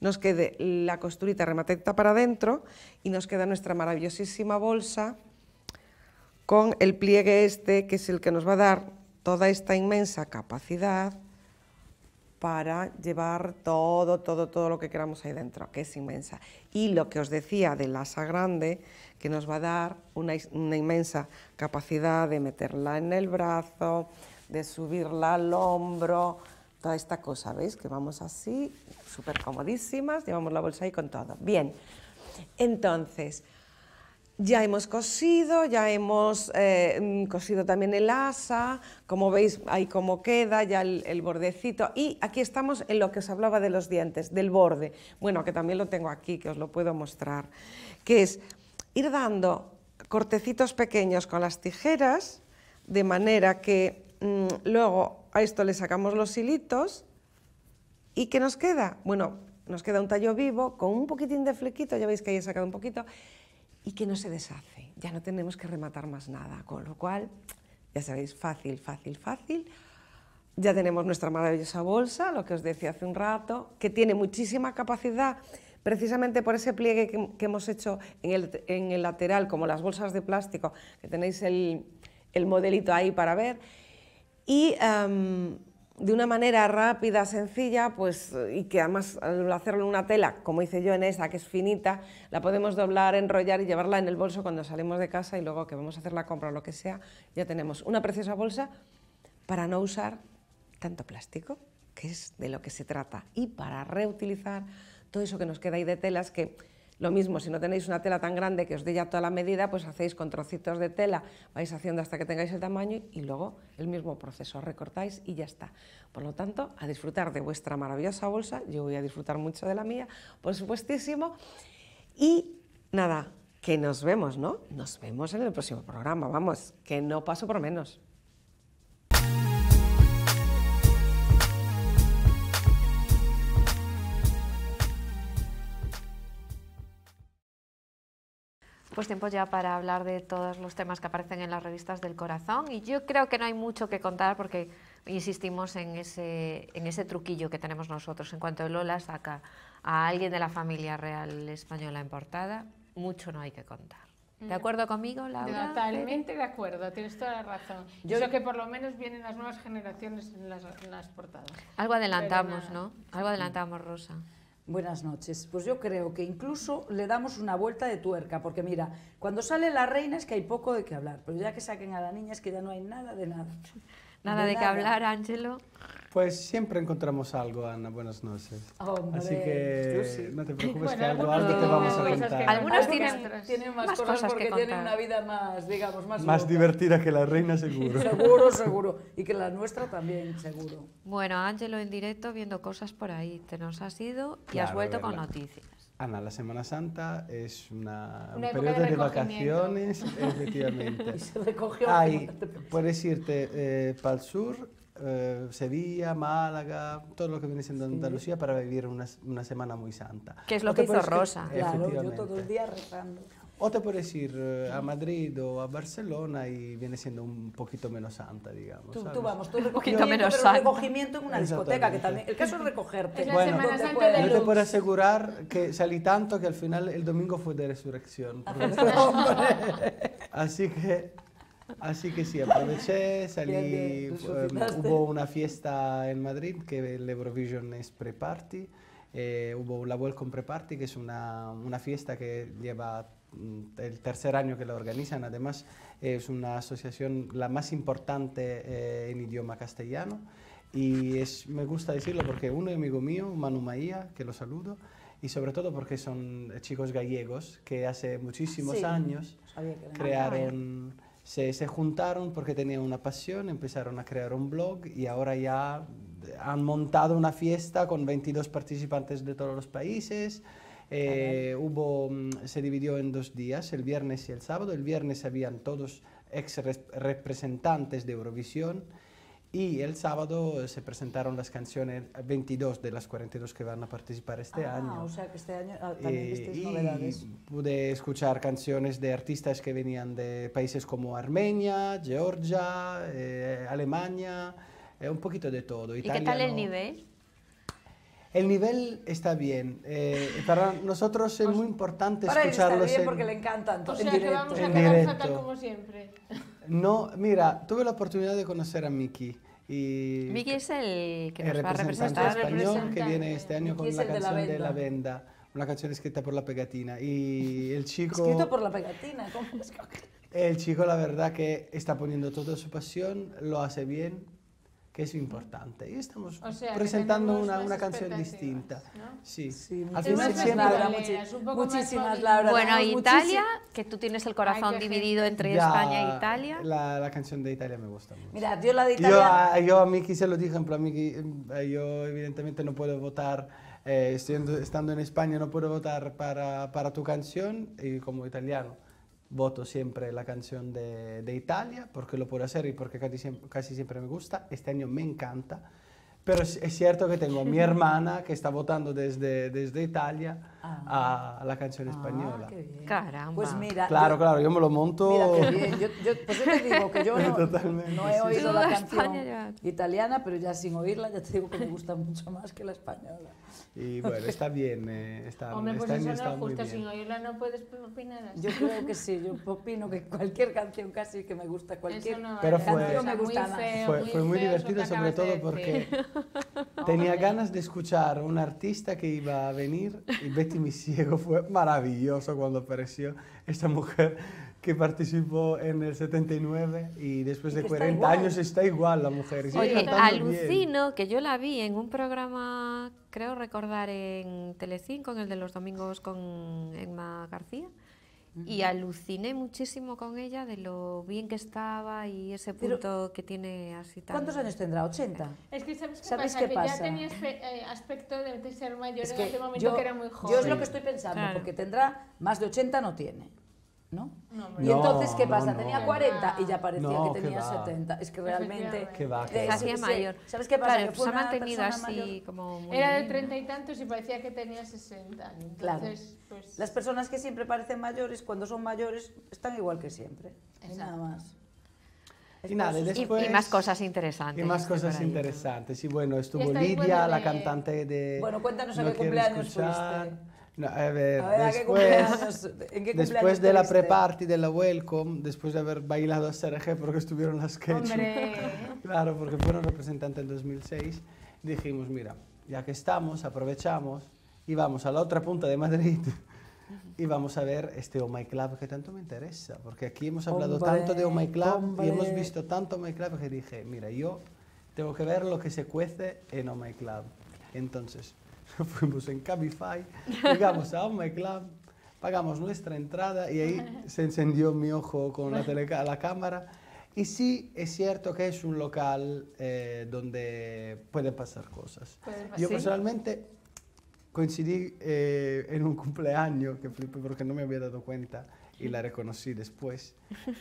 Nos quede la costurita rematecta para adentro y nos queda nuestra maravillosísima bolsa con el pliegue este, que es el que nos va a dar toda esta inmensa capacidad para llevar todo, todo, todo lo que queramos ahí dentro, que es inmensa. Y lo que os decía de la asa grande, que nos va a dar una, una inmensa capacidad de meterla en el brazo, de subirla al hombro, toda esta cosa, ¿veis? Que vamos así, súper comodísimas, llevamos la bolsa ahí con todo. Bien, entonces... Ya hemos cosido, ya hemos eh, mm, cosido también el asa, como veis ahí como queda ya el, bordecito y aquí estamos en lo que os hablaba de los dientes, del borde, bueno que también lo tengo aquí que os lo puedo mostrar, que es ir dando cortecitos pequeños con las tijeras de manera que mm, luego a esto le sacamos los hilitos y ¿qué nos queda? Bueno, nos queda un tallo vivo con un poquitín de flequito, ya veis que ahí he sacado un poquito y que no se deshace. Ya no tenemos que rematar más nada, con lo cual, ya sabéis, fácil, fácil, fácil. Ya tenemos nuestra maravillosa bolsa, lo que os decía hace un rato, que tiene muchísima capacidad precisamente por ese pliegue que, hemos hecho en el, en el, lateral, como las bolsas de plástico, que tenéis el, el modelito ahí para ver. Y em, de una manera rápida, sencilla, pues, y que además al hacerlo en una tela, como hice yo en esa que es finita, la podemos doblar, enrollar y llevarla en el bolso cuando salimos de casa y luego que vamos a hacer la compra o lo que sea, ya tenemos una preciosa bolsa para no usar tanto plástico, que es de lo que se trata, y para reutilizar todo eso que nos queda ahí de telas que lo mismo, si no tenéis una tela tan grande que os dé ya toda la medida, pues hacéis con trocitos de tela, vais haciendo hasta que tengáis el tamaño y luego el mismo proceso, recortáis y ya está. Por lo tanto, a disfrutar de vuestra maravillosa bolsa, yo voy a disfrutar mucho de la mía, por supuestísimo. Y nada, que nos vemos, ¿no? Nos vemos en el próximo programa, vamos, que no paso por menos. pues tiempo ya para hablar de todos los temas que aparecen en las revistas del corazón y yo creo que no hay mucho que contar porque insistimos en ese, en ese truquillo que tenemos nosotros. En cuanto Lola saca a alguien de la familia real española en portada, mucho no hay que contar. ¿De acuerdo conmigo, Laura? Totalmente de acuerdo, tienes toda la razón. Yo creo que por lo menos vienen las nuevas generaciones en las portadas. Algo adelantamos, ¿no? Algo adelantamos, Rosa. Buenas noches. Pues yo creo que incluso le damos una vuelta de tuerca, porque mira, cuando sale la reina es que hay poco de qué hablar, pero ya que saquen a la niña es que ya no hay nada de nada. nada de, qué hablar, Ángelo. Pues siempre encontramos algo, Ana. Buenas noches. Así que no te preocupes, que algo, te vamos a contar. Algunos tienen, más, cosas, porque tienen una vida más, digamos, más... divertida que la reina, seguro. seguro, seguro. Y que la nuestra también, seguro. Bueno, Ángelo en directo viendo cosas por ahí. Te nos has ido y has vuelto con noticias. Ana, la Semana Santa es una, un periodo de, vacaciones, efectivamente. se recogió. Ahí, puedes irte eh, para el sur eh, Sevilla, Málaga, todo lo que viene siendo Andalucía para vivir una, semana muy santa. que es lo que hizo Rosa? Que, claro, yo todos los días rezando. O te puedes ir eh, a Madrid o a Barcelona y viene siendo un poquito menos santa, digamos. Tú, vamos, tú un poquito menos santa. recogimiento en una discoteca, que también. El caso es recogerte. Es yo te puedo asegurar que salí tanto que al final el domingo fue de resurrección. Así que Así que sí, aproveché, salí, mm, hubo una fiesta en Madrid que el Eurovision es pre-party, eh, hubo la Welcome Pre-Party que es una, una fiesta que lleva mm, el tercer año que la organizan, además es una asociación la más importante eh, en idioma castellano y es, me gusta decirlo porque un amigo mío, Manu Maía, que lo saludo, y sobre todo porque son chicos gallegos que hace muchísimos años crearon ah, se, se, juntaron porque tenían una pasión, empezaron a crear un blog y ahora ya han montado una fiesta con 22 participantes de todos los países. Eh, hubo, mm, se dividió en dos días, el viernes y el sábado. El viernes habían todos ex representantes de Eurovisión y el sábado eh, se presentaron las canciones, 22 eh, de las 42 que van a participar este ah, año. O sea que este año ah, también eh, Pude escuchar canciones de artistas que venían de países como Armenia, Georgia, Alemania, un poquito de todo. ¿Y qué tal el nivel? El nivel está bien. para nosotros es muy importante escucharlos. Para está bien porque le encantan O sea, que vamos a quedar como siempre. No, mira, tuve la oportunidad de conocer a Miki. Y Miki es el que nos va a representar. español que viene este año con la canción de la, Venda, una canción escrita por la pegatina. Y el chico... Escrito por la pegatina, ¿cómo es? El chico, la verdad, que está poniendo toda su pasión, lo hace bien, que es importante. Y estamos presentando una, una canción distinta. Sí, sí al final siempre... muchísimas, muchísimas Bueno, Italia, que tú tienes el corazón dividido entre España e Italia. La, la, canción de Italia me gusta mucho. Mira, yo la de Yo a, ah, yo a Miki se lo dije, pero a mí yo evidentemente no puedo votar... Eh, estando, estando en España no puedo votar para, para tu canción y como italiano voto siempre la canción de, de, Italia, porque lo puedo hacer y porque casi, siempre me gusta. Este año me encanta. Pero es, cierto que tengo a mi hermana que está votando desde, desde Italia Ah. a la canción ah, española. Caramba. Pues mira. Claro, claro, yo me lo monto. Mira, qué bien. Yo, pues te digo que yo no, he oído la canción italiana, pero ya sin oírla ya te digo que me gusta mucho más que la española. Y bueno, está bien. está, justo, sin oírla no puedes opinar así. Yo creo que sí, yo opino que cualquier canción casi que me gusta, cualquier pero fue, muy Fue divertido sobre todo porque tenía ganas de escuchar un artista que iba a venir y Betty mi ciego fue maravilloso cuando apareció esta mujer que participó en el 79 y después de 40 años está igual la mujer. alucino que yo la vi en un programa, creo recordar en Telecinco, en el de los domingos con Emma García. Y aluciné muchísimo con ella de lo bien que estaba y ese punto que tiene así ¿Cuántos años tendrá? ¿80? Es que ¿sabes qué ya tenía eh, aspecto de ser mayor en ese momento que era muy joven. Yo es lo que estoy pensando, porque tendrá más de 80 no tiene y entonces, ¿qué pasa? tenía 40 y ya parecía que tenía 70. Es que realmente... Eh, ¿Qué hacía mayor. ¿Sabes qué pasa? Pues así Era de treinta y tantos y parecía que tenía 60. Entonces, pues Las personas que siempre parecen mayores, cuando son mayores, están igual que siempre. Nada más. Y, más cosas interesantes. Y más cosas interesantes. Y bueno, estuvo Lidia, la cantante de... Bueno, cuéntanos qué cumpleaños a ver, después, de la pre-party, de la welcome, después de haber bailado a Sergé porque estuvieron las quechas, claro, porque fueron representantes en 2006, dijimos, mira, ya que estamos, aprovechamos y vamos a la otra punta de Madrid y vamos a ver este Oh My Club que tanto me interesa, porque aquí hemos hablado tanto de Oh My Club y hemos visto tanto Oh My Club que dije, mira, yo tengo que ver lo que se cuece en Oh My Club. Entonces, fuimos en Cabify, llegamos a Home Club, pagamos nuestra entrada y ahí se encendió mi ojo con la, la cámara. Y sí, es cierto que es un local eh, donde pueden pasar cosas. Yo personalmente coincidí eh, en un cumpleaños, que flipé porque no me había dado cuenta y la reconocí después,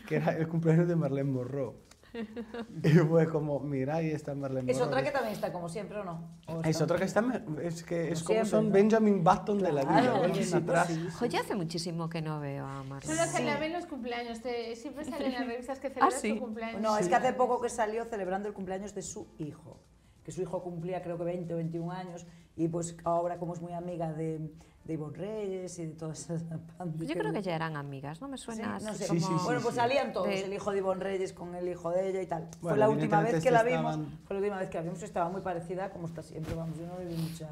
que era el cumpleaños de Marlene Morro. y fue como, mira, ahí está Marlene ¿Es otra que también está como siempre o no? Ah, es otra que está, es que es como, son Benjamin Button de la vida, vuelven atrás. Sí, hace muchísimo que no veo a Marlene. Solo se la en los cumpleaños, siempre salen las revistas que ah, celebran ¿Ah, sí? su cumpleaños. No, es que hace poco que salió celebrando el cumpleaños de su hijo, que su hijo cumplía creo que 20 o 21 años, y pues ahora como es muy amiga de de Ivonne Reyes y de todas esas pantallas. Yo creo que ya eran amigas, ¿no? Me suena sí, bueno, pues salían todos, el hijo de Ivonne Reyes con el hijo de ella y tal. fue la última vez que la vimos, fue la última vez que la vimos, estaba muy parecida como está siempre, vamos, yo no le vi mucho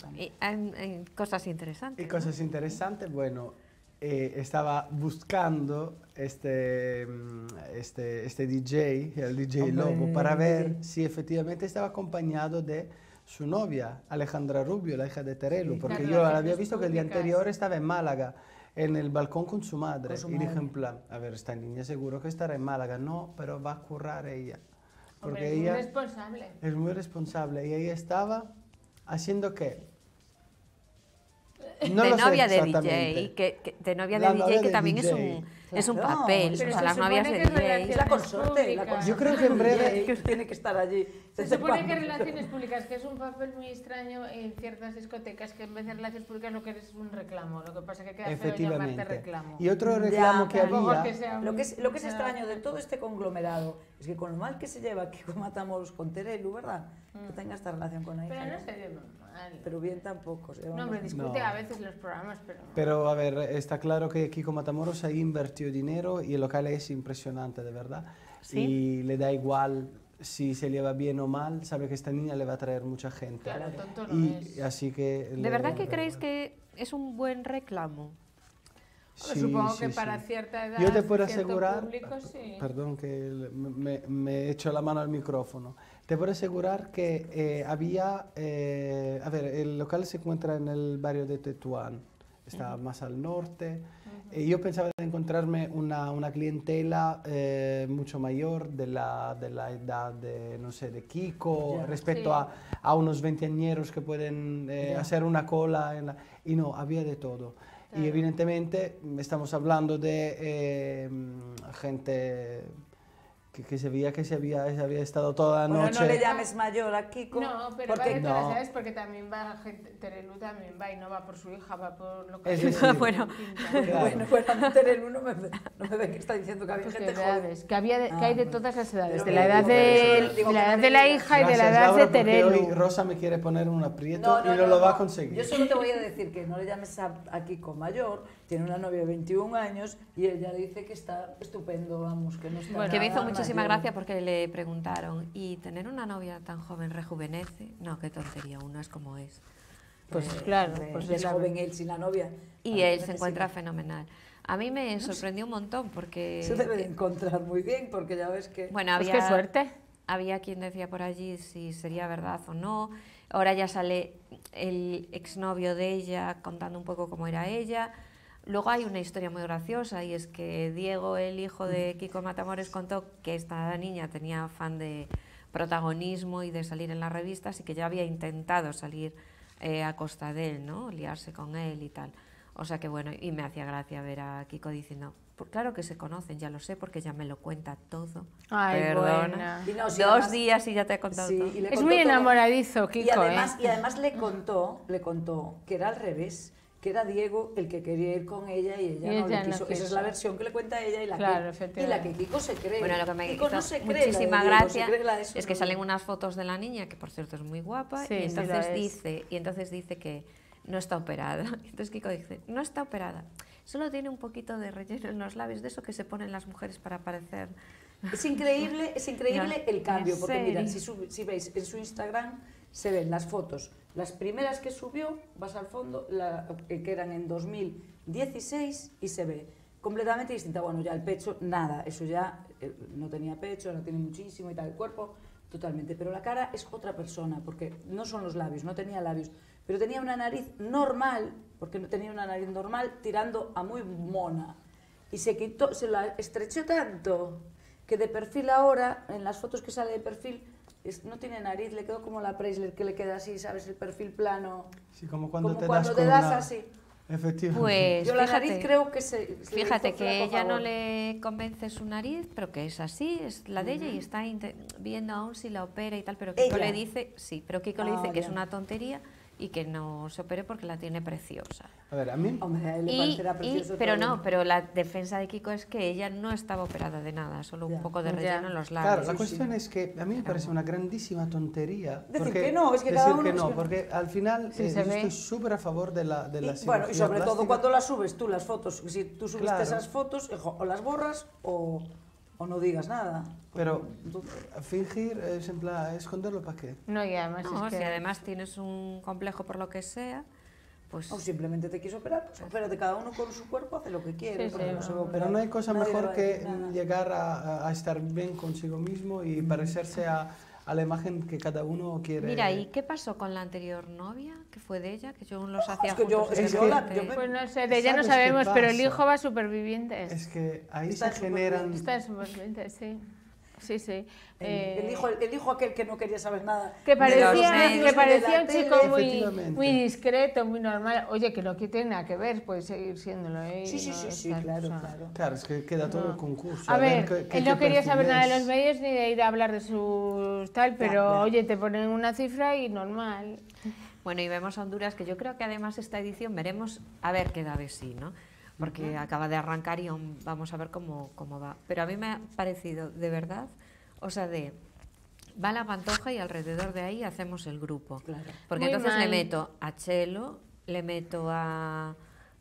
cambio. Y, en, cosas interesantes. Y cosas interesantes, bueno, eh, estaba buscando este, mm, este, este DJ, el DJ Lobo, para ver si efectivamente estaba acompañado de su novia, Alejandra Rubio, la hija de Terelu, porque yo la había visto que el día anterior estaba en Málaga, en el balcón con su madre, y dije en plan, a ver, esta niña seguro que estará en Málaga, no, pero va a currar ella. Porque es ella muy responsable. Es muy responsable, y ella estaba haciendo qué? de, novia de, DJ, que, de novia de DJ, que también es un es un papel, o sea, las novias de DJ. Es la consorte, Yo creo que en breve que tiene que estar allí. Se, supone que relaciones públicas, que es un papel muy extraño en ciertas discotecas, que en vez de relaciones públicas lo que es un reclamo. Lo que pasa es que queda feo llamarte reclamo. Y otro reclamo que había... lo, que es, lo que es extraño de todo este conglomerado es que con lo mal que se lleva que Matamoros con Terelu, ¿verdad? Que mm. tenga esta relación con la Pero no se lleva mal. Pero bien tampoco. no, hombre, discute a veces los programas, pero... Pero, a ver, está claro que Kiko Matamoros ha invertido dinero y el local es impresionante, de verdad. ¿Sí? Y le da igual si se lleva bien o mal, sabe que esta niña le va a traer mucha gente. Claro, tonto no y es. así que... ¿De verdad que creéis que es un buen reclamo? supongo que para cierta edad. Yo te puedo asegurar. Público, perdón, que me he hecho la mano al micrófono. Te puedo asegurar que eh, había. Eh, a ver, el local se encuentra en el barrio de Tetuán, está más al norte. Eh, yo pensaba de encontrarme una, una clientela mucho mayor, de la, de edad de, no sé, de Kiko, respecto a, a, unos veinteañeros que pueden hacer una cola. y no, había de todo. Y evidentemente estamos hablando de eh, gente que, se veía que se había, se había estado toda la noche. no le llames mayor a Kiko. No, pero porque, todas las ¿sabes? Porque también va gente, Terelu también va y no va por su hija, va por lo que sea. bueno, claro. bueno, bueno, Terelu no me, no me ve que está diciendo que había gente joven. Que, hay de ah, todas las edades, de la edad de, la, hija y de la edad de Terelu. Rosa me quiere poner un aprieto y no, lo va a conseguir. Yo solo te voy a decir que no le llames a, a Kiko mayor, tiene una novia de 21 años y ella dice que está estupendo, vamos, que no está bueno, Que me hizo muchísima gracia porque le preguntaron, ¿y tener una novia tan joven rejuvenece? No, qué tontería, uno es como es. Pues eh, claro, pues es joven él sin la novia. Y él se encuentra fenomenal. A mí me sorprendió un montón porque... Se debe de encontrar muy bien porque ya ves que... Bueno, pues había, suerte. Había quien decía por allí si sería verdad o no. Ahora ya sale el exnovio de ella contando un poco cómo era ella. Luego hay una historia muy graciosa y es que Diego, el hijo de Kiko Matamores, contó que esta niña tenía afán de protagonismo y de salir en las revistas y que ya había intentado salir eh, a costa de él, ¿no? Liarse con él y tal. O sea que bueno, y me hacía gracia ver a Kiko diciendo, claro que se conocen, ya lo sé, porque ya me lo cuenta todo. Ay, Dos días y ya te he contado todo. es muy enamoradizo, Kiko. ¿eh? Y además, le contó, le contó que era al revés que era Diego el que quería ir con ella y ella, no, le quiso. Esa es la versión que le cuenta ella y la, que, y la que Kiko se cree. Bueno, lo que me Kiko se cree muchísima gracia es que salen unas fotos de la niña, que por cierto es muy guapa, y, entonces dice, y entonces dice que no está operada. Entonces Kiko dice, no está operada, solo tiene un poquito de relleno en los labios, de eso que se ponen las mujeres para parecer... Es increíble, es increíble el cambio, porque mira, si veis en su Instagram se ven las fotos. Las primeras que subió, vas al fondo, eh, que eran en 2016 y se ve completamente distinta. Bueno, ya el pecho, nada, eso ya eh, no tenía pecho, no tiene muchísimo y tal, el cuerpo totalmente. Pero la cara es otra persona, porque no son los labios, no tenía labios, pero tenía una nariz normal, porque no tenía una nariz normal, tirando a muy mona. Y se quitó, se la estrechó tanto que de perfil ahora, en las fotos que sale de perfil, no tiene nariz, le quedó como la Preisler que le queda así, ¿sabes? El perfil plano. Sí, como cuando te cuando das, así. Efectivamente. Pues, Yo la nariz creo que se. fíjate que ella no le convence su nariz, pero que es así, es la de ella y está viendo aún si la opera y tal, pero Kiko le dice, sí, pero Kiko le dice que es una tontería y que no se opere porque la tiene preciosa. A ver, a mí. pero no, pero la defensa de Kiko es que ella no estaba operada de nada, solo un poco de relleno en los labios. Claro, la cuestión es que a mí me parece una grandísima tontería. Decir que no, es que cada uno no, porque al final eh, estoy súper a favor de la, de Bueno, y sobre todo cuando las subes tú, las fotos. Si tú subiste esas fotos, eh, o las borras o o no digas nada. Pero fingir es en plan esconderlo para qué? No, y además si además tienes un complejo por lo que sea, pues o simplemente te quieres operar, pues opérate cada uno con su cuerpo, hace lo que quiere, pero no hay cosa mejor que llegar a, estar bien consigo mismo y parecerse a a la imagen que cada uno quiere. Mira, ¿y qué pasó con la anterior novia? que fue de ella? Que yo los ah, hacía es yo Pues no sé, de ella no sabemos, pero el hijo va superviviente. Es que ahí se generan... Está superviviente, sí. Sí, sí. El, eh, dijo aquel que no quería saber nada. Que parecía, un chico muy, discreto, muy normal. Oye, que lo que tiene nada que ver puede seguir siéndolo. ¿eh? Sí, sí, sí, claro, claro. Claro, es que queda todo el concurso. A, ver, él no quería saber nada de los medios ni de ir a hablar de sus tal, pero oye, te ponen una cifra y normal. Bueno, y vemos a Honduras, que yo creo que además esta edición veremos a ver qué da de sí, ¿no? porque acaba de arrancar y vamos a ver cómo, cómo va. Pero a mí me ha parecido, de verdad, o sea, de va la pantoja y alrededor de ahí hacemos el grupo. Claro. Porque entonces le meto a Chelo, le meto a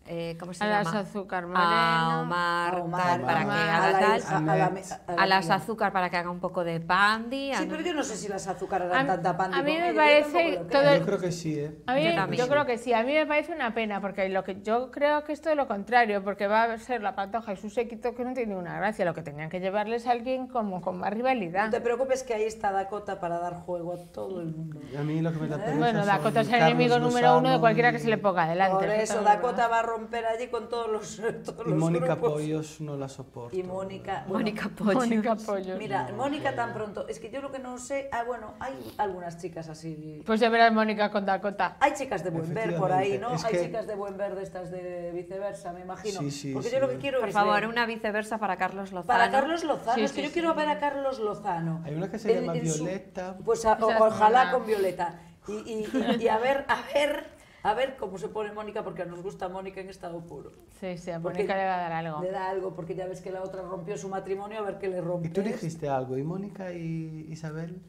eh, ¿cómo se a las azúcar A para que A, las azúcar para que haga un poco de pandi. Sí, pero yo no sé si las azúcar harán tanta pandi. A mí me parece... Yo, creo que sí, ¿eh? A mí, yo, creo que sí. A mí me parece una pena, porque lo que yo creo que esto es lo contrario, porque va a ser la pantoja y su séquito que no tiene una gracia. Lo que tenían que llevarles a alguien como con más rivalidad. No te preocupes que ahí está Dakota para dar juego a todo el mundo. Bueno, Dakota es el enemigo número uno de cualquiera que se le ponga adelante. Por eso, Dakota va a romper allí con todos los, todos y Mónica Pollos no la soporto. Y Mónica, Mónica, Pollos. Mónica Mira, Mónica tan pronto, es que yo lo que no sé, ah, bueno, hay algunas chicas así. Pues ya verás Mónica con Dakota. Hay chicas de buen ver por ahí, ¿no? hay chicas de buen ver de estas de viceversa, me imagino. Sí, sí, Porque yo lo que quiero por favor, una viceversa para Carlos Lozano. Para Carlos Lozano, es que yo quiero ver a Carlos Lozano. Hay una que se llama Violeta. Pues ojalá con Violeta. y a ver, a ver a ver cómo se pone Mónica, porque nos gusta Mónica en estado puro. Sí, sí, a Mónica le va algo. Le da algo, porque ya ves que la otra rompió su matrimonio, a ver qué le rompe. ¿Y tú dijiste algo? ¿Y Mónica y Isabel?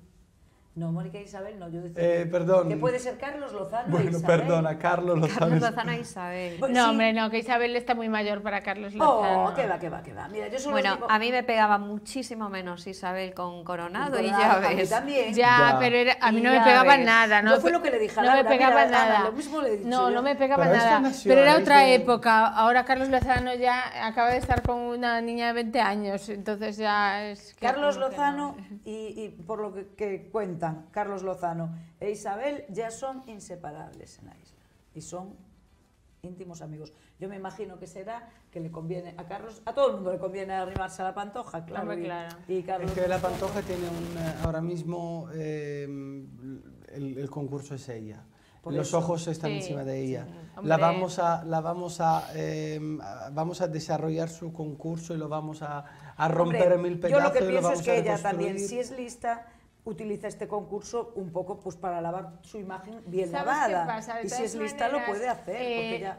No, Mónica e Isabel, no, yo decía. Eh, perdón. Que puede ser Carlos Lozano e bueno, perdona, Carlos Lozano. E Carlos Lozano e Isabel. Pues no, hombre, no, que Isabel está muy mayor para Carlos oh, Lozano. Oh, que va, que va, que va. Mira, yo solo bueno, a mí me pegaba muchísimo menos Isabel con Coronado y ya ves. también. Ya, pero a mí no me pegaba nada. No fue lo que le dije a No me pegaba nada. lo mismo le he no, no me pegaba nada. pero era otra época. Ahora Carlos Lozano ya acaba de estar con una niña de 20 años, entonces ya es... Carlos Lozano y, por lo que, que Carlos Lozano e Isabel ya son inseparables en la isla y son íntimos amigos. Yo me imagino que será que le conviene a Carlos, a todo el mundo le conviene arribarse a la pantoja, claro. y, Carlos que la pantoja tiene un, eh, ahora mismo eh, el, concurso es ella. Los ojos están encima de ella. la vamos a, la vamos a, em, vamos a desarrollar su concurso y lo vamos a, romper en mil pedazos. Yo lo que pienso es que ella también, si es lista, utiliza este concurso un poco pues para lavar su imagen bien lavada. y si es lista lo puede hacer. Eh,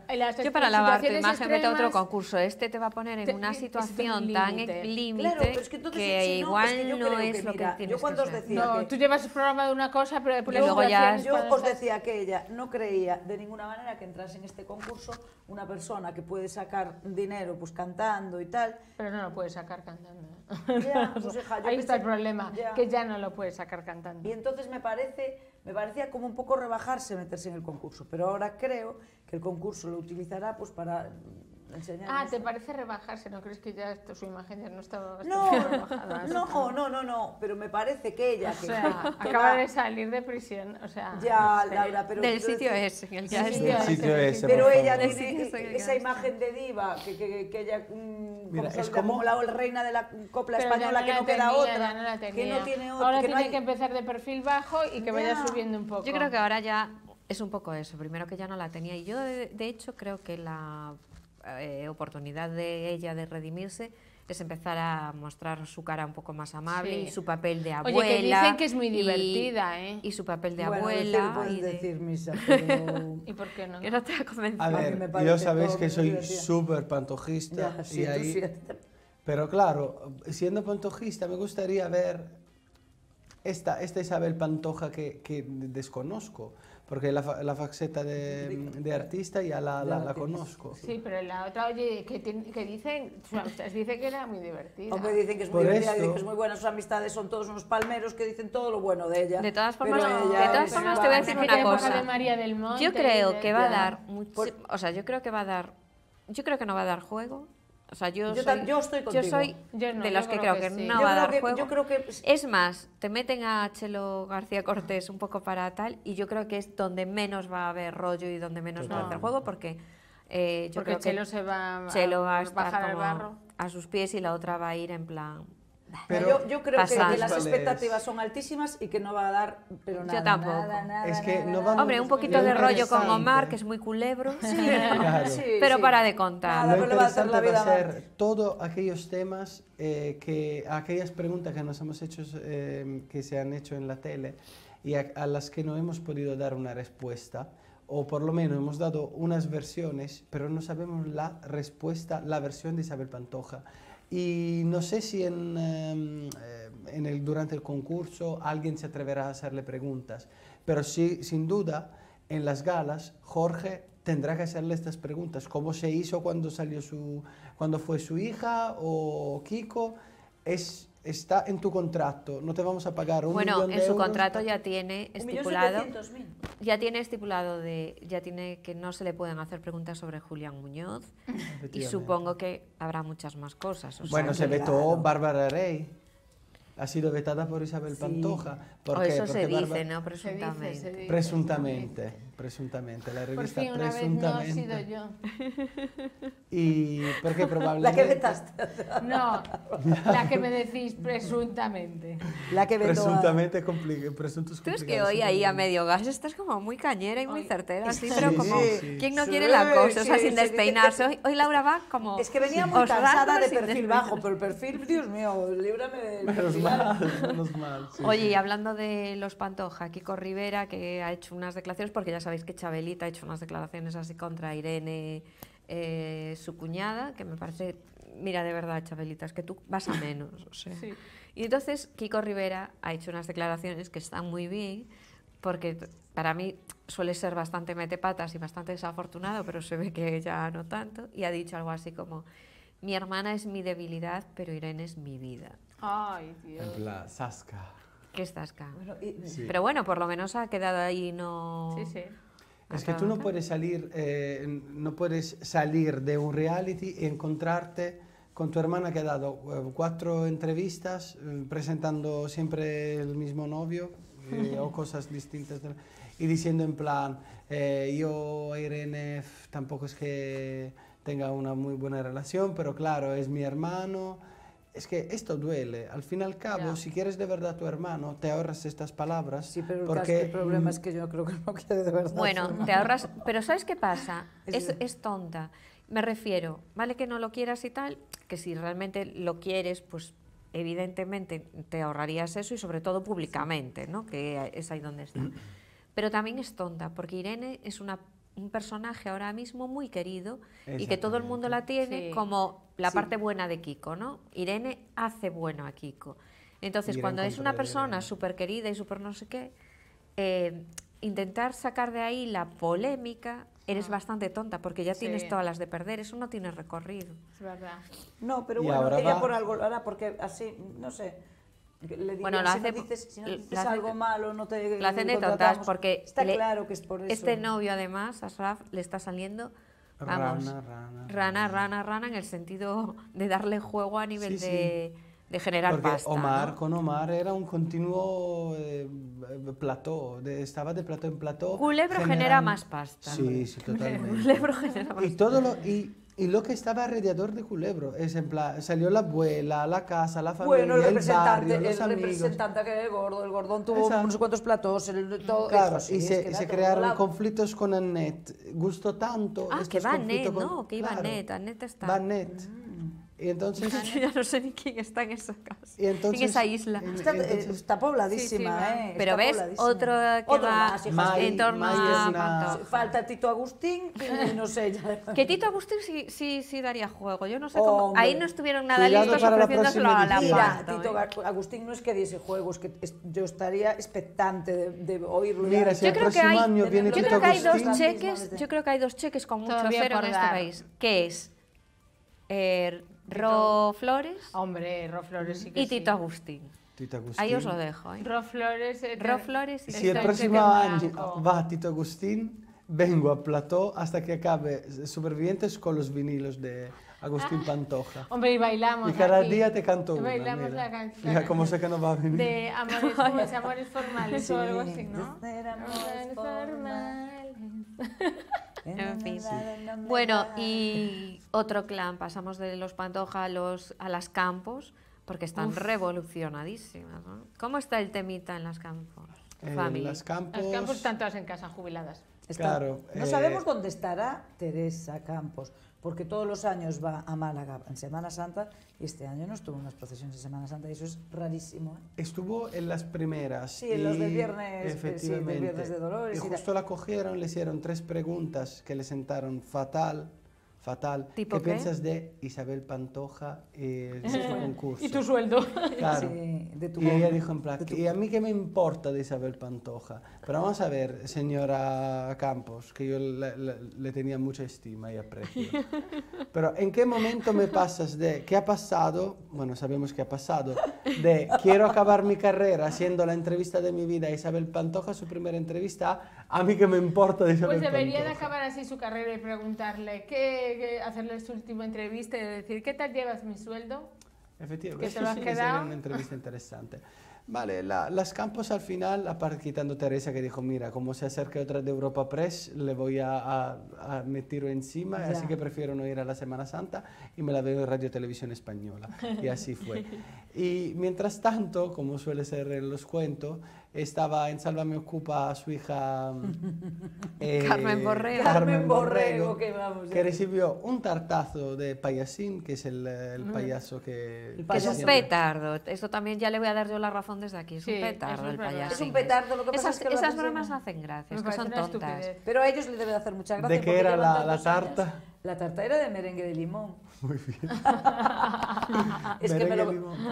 yo para lavar tu imagen a otro concurso. Este te va a poner en una situación tan límite que, igual no es lo que tienes yo cuando os decía no, tú llevas el programa de una cosa, pero luego ya Yo os decía que ella no creía de ninguna manera que entrase en este concurso una persona que puede sacar dinero pues cantando y tal. Pero no lo puede sacar cantando. Pues, ahí está el problema, que ya no lo puedes sacar cantando. Y entonces me parece, me parecía como un poco rebajarse meterse en el concurso, pero ahora creo que el concurso lo utilizará pues para enseñar. Ah, ¿te parece rebajarse? ¿No crees que ya esto, su imagen ya no estaba no, No, no, no, pero me parece que ella... que, acaba de salir de prisión, o sea... Ya, Laura, pero... Del sitio ese. Del sitio ese, Pero ella esa imagen de diva que, que, que ella... Mm, es como, la reina de la copla española que no queda otra, Ahora tiene que empezar de perfil bajo y que vaya subiendo un poco. Yo creo que ahora ya es un poco eso, primero que ya no la tenía y yo de, hecho creo que la eh, oportunidad de ella de redimirse es empezar a mostrar su cara un poco más amable y su papel de abuela. Oye, que dicen que es muy divertida, ¿eh? Y su papel de abuela. y decir misa, ¿Y por qué no? Yo sabéis que soy súper pantojista. Pero claro, siendo pantojista me gustaría ver esta, esta Isabel Pantoja que, que desconozco porque la, faceta de, artista ya la, conozco. Sí, pero la otra, oye, que, que dicen, ustedes dicen que era muy divertida. Hombre, dicen que es muy dicen que es muy buena, sus amistades son todos unos palmeros que dicen todo lo bueno de ella. De todas formas, te voy a decir una cosa. De María del Monte, yo creo que va a dar, mucho, o sea, yo creo que va a dar, yo creo que no va a dar juego o sea, yo, soy, de los que creo que, no va a dar juego. Es más, te meten a Chelo García Cortés un poco para tal y yo creo que es donde menos va a haber rollo y donde menos va a haber juego porque... Eh, yo creo Chelo va a, a sus pies y la otra va a ir en plan yo, creo que, las expectativas son altísimas y que no va a dar, pero nada. Yo tampoco. Nada, Hombre, un poquito de rollo con Omar, que es muy culebro, pero, para de contar. Nada, lo va a, la vida todos aquellos temas, eh, que, aquellas preguntas que nos hemos hecho, eh, que se han hecho en la tele y a, las que no hemos podido dar una respuesta o por lo menos hemos dado unas versiones, pero no sabemos la respuesta, la versión de Isabel Pantoja y no sé si en, em, eh, durante el concurso alguien se atreverá a hacerle preguntas, pero sí, sin duda, en las galas, Jorge tendrá que hacerle estas preguntas. ¿Cómo se hizo cuando, salió su, cuando fue su hija o Kiko? Es está en tu contrato, no te vamos a pagar un Bueno, millón de en su contrato ya tiene estipulado ya tiene estipulado de ya tiene que no se le pueden hacer preguntas sobre Julián Muñoz y supongo que habrá muchas más cosas. bueno, se vetó Bárbara Rey. Ha sido vetada por Isabel Pantoja. ¿Por o eso se dice, ¿no? Presuntamente. Presuntamente. Presuntamente, la revista Por fin, una Presuntamente. Vez no sido yo. Y porque probablemente. La que vetaste. No, la que me decís presuntamente. La que vetó. Presuntamente es presuntos presuntos Tú es que hoy ahí a medio gas estás como muy cañera y muy certera, así, pero como. ¿Quién no quiere la cosa? o sea, sin despeinarse. Hoy, Laura va como. Es que venía muy cansada de perfil bajo, pero el perfil, Dios mío, líbrame del. Menos mal, menos mal. Oye, y hablando de los Pantoja, Kiko Rivera, que ha hecho unas declaraciones porque ya sabéis que Chabelita ha hecho unas declaraciones así contra Irene, eh, su cuñada, que me parece, mira, de verdad, Chabelita, es que tú vas a menos. Y entonces Kiko Rivera ha hecho unas declaraciones que están muy bien, porque para mí suele ser bastante metepatas y bastante desafortunado, pero se ve que ya no tanto, y ha dicho algo así como, mi hermana es mi debilidad, pero Irene es mi vida. Ay, Dios. En plan, Sasca. Que estás acá. Pero bueno, por lo menos ha quedado ahí no... Sí, sí. Es que tú no puedes salir, eh, no puedes salir de un reality y encontrarte con tu hermana que ha dado eh, cuatro entrevistas eh, presentando siempre el mismo novio o cosas distintas y diciendo en plan, yo Irene tampoco es que tenga una muy buena relación, pero claro, es mi hermano es que esto duele. Al fin y al cabo, si quieres de verdad a tu hermano, te ahorras estas palabras. Sí, pero porque... el problema es que yo creo que no quiere de verdad. Bueno, te ahorras, pero ¿sabes qué pasa? Es, es, tonta. Me refiero, vale que no lo quieras y tal, que si realmente lo quieres, pues evidentemente te ahorrarías eso y sobre todo públicamente, ¿no? Que es ahí donde está. Pero también es tonta, porque Irene es una un personaje ahora mismo muy querido y que todo el mundo la tiene como la parte buena de Kiko, ¿no? Irene hace bueno a Kiko. Entonces, cuando es una persona súper querida y súper no sé qué, eh, intentar sacar de ahí la polémica, eres ah. bastante tonta porque ya tienes todas las de perder, eso no tiene recorrido. No, pero bueno, por algo porque así, no sé le bueno, lo si hace, no dices, algo malo, no te Lo hacen de todas porque... Está claro que es por eso. Este novio, además, a Raf le está saliendo... rana, rana, rana, rana, rana en el sentido de darle juego a nivel de, de, generar Porque pasta, Omar, con Omar era un continuo eh, plató, estaba de plató en plató. Culebro genera más pasta. Sí, sí, totalmente. Culebro genera más y todo lo, y lo que estaba alrededor de Culebro, es en plan, salió la abuela, la casa, la familia, bueno, el, representante, el el representante que era el gordo, el gordón tuvo unos cuantos platos, el, todo claro, y se, se crearon conflictos con Annette, gustó tanto. Ah, que va no, que iba Annette, Annette está. Mm entonces... ya no sé ni quién está en esa casa, en esa isla. Eh, está, pobladísima, ¿eh? Pero ves, otro que va en torno a Falta Tito Agustín y no sé. Ya. Que Tito Agustín sí, sí, sí daría juego. Yo no sé cómo... Ahí no estuvieron nada listos ofreciéndoselo a la Mira, Tito Agustín no es que diese juegos, que yo estaría expectante de, de oírlo. Mira, si yo creo hay, viene yo creo que hay dos cheques, Yo creo que hay dos cheques con mucho cero en este país, ¿Qué es... Eh, Ro Flores. Hombre, Ro Flores Y Tito Agustín. Tito Agustín. Ahí os lo dejo. ¿eh? Ro Flores. Eh, Ro Flores. si el próximo año va Tito Agustín, vengo a Plató hasta que acabe Supervivientes con los vinilos de Agustín ah. Pantoja. Hombre, y bailamos. Y cada día te canto una. Bailamos la canción. Mira, cómo sé que no va a venir. De amores, pues, amores formales o algo así, ¿no? De amores formales. Bueno, y otro clan, pasamos de los Pantoja a, los, a las Campos, porque están revolucionadísimas. ¿Cómo está el temita en las Campos? En las Campos... Las Campos están todas en casa, jubiladas claro, no eh, sabemos dónde estará Teresa Campos, porque todos los años va a Málaga en Semana Santa y este año no estuvo en las procesiones de Semana Santa y eso es rarísimo. ¿eh? Estuvo en las primeras. Sí, en los del viernes, efectivamente, viernes de Dolores. Y justo la cogieron, le hicieron tres preguntas que le sentaron fatal fatal. ¿Qué, piensas de Isabel Pantoja y su y tu sueldo? Claro. y ella dijo en plan, ¿y a mí qué me importa de Isabel Pantoja? Pero vamos a ver, señora Campos, que yo le, tenía mucha estima y aprecio. Pero ¿en qué momento me pasas de qué ha pasado? Bueno, sabemos qué ha pasado. De quiero acabar mi carrera haciendo la entrevista de mi vida a Isabel Pantoja, su primera entrevista, a mí qué me importa de Isabel pues Pantoja. Pues acabar así su carrera y preguntarle, ¿qué que hacerle su última entrevista y decir, ¿qué tal llevas mi sueldo? Efectivamente, ¿Que lo quedado? una entrevista interesante. Vale, la, las campos al final, aparte quitando Teresa que dijo, mira, como se acerca otra de Europa Press, le voy a, a, encima, así que prefiero no ir a la Semana Santa y me la veo en Radio Televisión Española. Y así fue. Y mientras tanto, como suele ser en los cuentos, estaba en Salva me ocupa su hija eh, Carmen Borrego, Carmen Borrego, que, vamos, que, eh. recibió un tartazo de payasín, que es el, mm. payaso que... El es un petardo. Esto también ya le voy a dar yo la razón desde aquí. Es un petardo el payasín. Es un petardo, lo que pasa es que... Esas bromas hacen gracia, es que son tontas. Pero a ellos les debe de hacer mucha gracia. ¿De qué era la, la tarta? La tarta era de merengue de limón. Muy bien. es,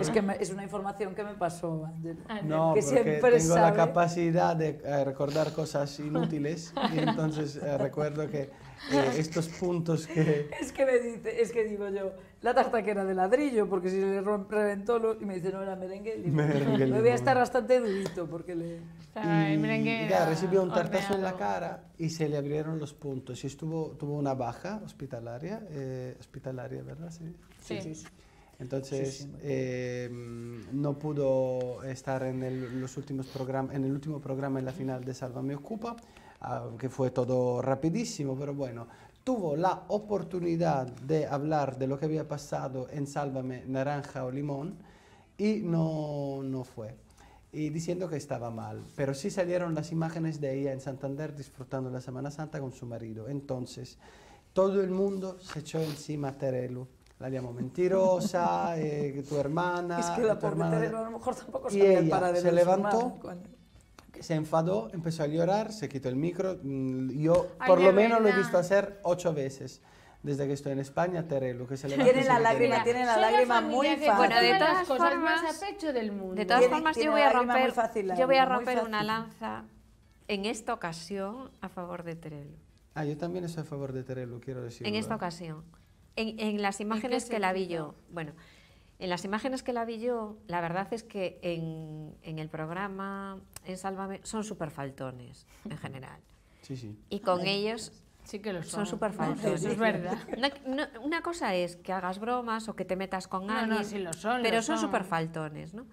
que es, una información que me pasó, ah, No, que porque tengo la capacidad de eh, recordar cosas inútiles y entonces eh, recuerdo que eh, estos puntos que... Es que me dice, es que digo yo, la tarta que era de ladrillo, porque si le reventó, lo, y me dice, no, era merengue, merengue me voy a estar bastante durito, porque le... Ay, ya, recibió un tartazo en la cara y se le abrieron los puntos. Y estuvo, tuvo una baja hospitalaria, eh, hospitalaria, ¿verdad? Sí, sí. Entonces, em, no pudo estar en el, los últimos programas en el último programa en la final de Salva Me Ocupa. Ah, que fue todo rapidísimo, pero bueno, tuvo la oportunidad de hablar de lo que había pasado en Sálvame Naranja o Limón y no, no fue. Y diciendo que estaba mal. Pero sí salieron las imágenes de ella en Santander disfrutando la Semana Santa con su marido. Entonces, todo el mundo se echó encima a Terelu. La llamó mentirosa, eh, tu hermana. Es que la pobre a lo mejor tampoco Se levantó se enfadó, empezó a llorar, se quitó el micro. Mm, yo por lo menos lo he visto hacer ocho veces. Desde que estoy en España, Terelu, que se le Tiene la lágrima, tiene la lágrima muy fácil. de todas formas, yo voy a romper, una lanza en esta ocasión a favor de Terelu. Ah, yo también estoy a favor de Terelu, quiero decir. En esta ¿eh? ocasión. En, en las imágenes que la vi yo. Bueno, en las imágenes que la vi yo, la verdad es que en, el programa en Sálvame son superfaltones faltones en general. Sí, sí. Y con ellos sí que son. Son súper faltones. es verdad. una cosa es que hagas bromas o que te metas con alguien, pero son superfaltones. faltones, ¿no?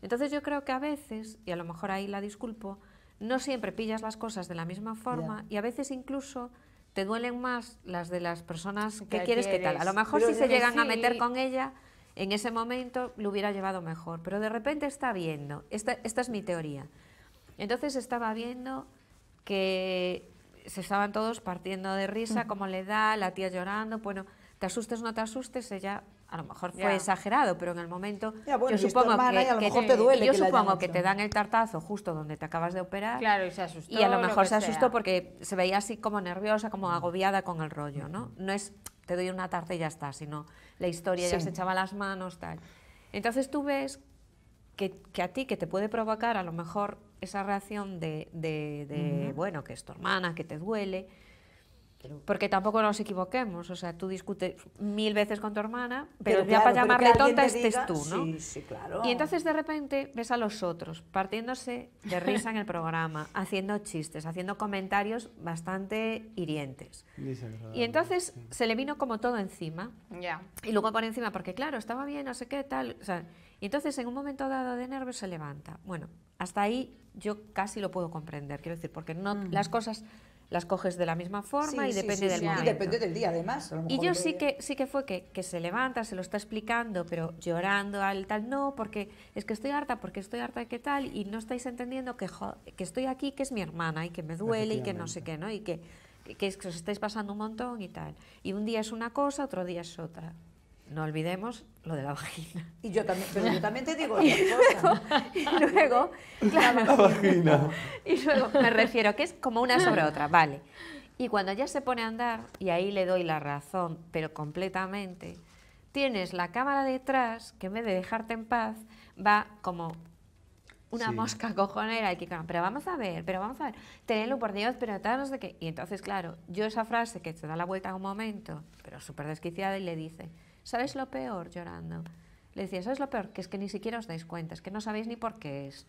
Entonces yo creo que a veces, y a lo mejor ahí la disculpo, no siempre pillas las cosas de la misma forma y a veces incluso te duelen más las de las personas que, quieres, que tal. A lo mejor si se llegan a meter con ella en ese momento lo hubiera llevado mejor, pero de repente está viendo, esta, es mi teoría, entonces estaba viendo que se estaban todos partiendo de risa, mm. como le da, la tía llorando, bueno, te asustes o no te asustes, ella a lo mejor fue exagerado, pero en el momento yo supongo que, te dan el tartazo justo donde te acabas de operar claro, y, se asustó, y a lo mejor se asustó porque se veía así como nerviosa, como agobiada con el rollo, ¿no? No es te doy una tarta y ya está, sino la historia ya se echaba las manos, tal. Entonces tú ves que, a ti, que te puede provocar a lo mejor esa reacción de, de, bueno, que es tu hermana, que te duele, porque tampoco nos equivoquemos, o sea, tú discutes mil veces con tu hermana, pero, ya para llamarle tonta estés tú, ¿no? Sí, sí, claro. Y entonces de repente ves a los otros partiéndose de risa en el programa, haciendo chistes, haciendo comentarios bastante hirientes. Y entonces se le vino como todo encima. Ya. Y luego por encima, porque claro, estaba bien, no sé qué, tal. O sea, y entonces en un momento dado de nervios se levanta. Bueno, hasta ahí yo casi lo puedo comprender, quiero decir, porque no, mm. las cosas las coges de la misma forma y depende del Y depende del día, además. y yo sí que, sí que fue que, que, se levanta, se lo está explicando, pero llorando al tal, no, porque es que estoy harta, porque estoy harta de qué tal, y no estáis entendiendo que, que estoy aquí, que es mi hermana, y que me duele, y que no sé qué, ¿no? Y que, que os estáis pasando un montón y tal. Y un día es una cosa, otro día es otra no olvidemos lo de la vagina. Y yo también, pero yo también te digo y luego, y luego claro, la vagina. Y luego me refiero que es como una sobre otra, vale. Y cuando ya se pone a andar, y ahí le doy la razón, pero completamente, tienes la cámara detrás que en vez de dejarte en paz, va como una mosca cojonera y que pero vamos a ver, pero vamos a ver, tenerlo por Dios, pero de Y entonces, claro, yo esa frase que te da la vuelta en un momento, pero súper desquiciada, y le dice, ¿Sabes lo peor? Llorando. Le decía, ¿sabes lo peor? Que es que ni siquiera os dais cuenta, es que no sabéis ni por qué es.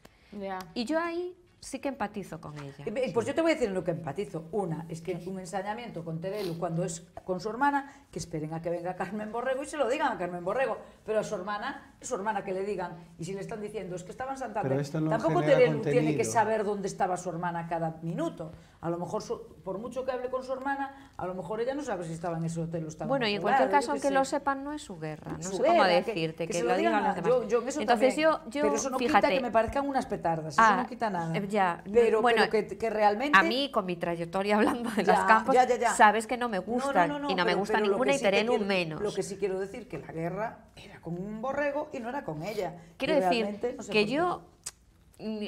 Y yo ahí sí que empatizo con ella. Eh, eh, pues yo te voy a decir lo que empatizo. Una, es que un ensañamiento con Terelu cuando es con su hermana, que esperen a que venga Carmen Borrego y se lo digan a Carmen Borrego, pero a su hermana, su hermana que le digan. Y si le están diciendo, es que estaban en tampoco Terelu tiene que saber dónde estaba su hermana cada minuto. A lo mejor, por mucho que hable con su hermana, a lo mejor ella no sabe si estaba en ese hotel o estaba Bueno, y en cualquier caso, aunque lo sepan, no es su guerra. No sé cómo decirte, que, lo digan, los demás. Entonces yo, yo, pero no fíjate, quita que me parezcan unas petardas, eso no quita ah, nada ya. Pero, bueno, que, realmente. A mí, con mi trayectoria hablando de las campos, sabes que no me gusta y no me gusta ninguna y menos. Lo que sí quiero decir que la guerra era con un borrego y no era con ella. Quiero decir que yo mm,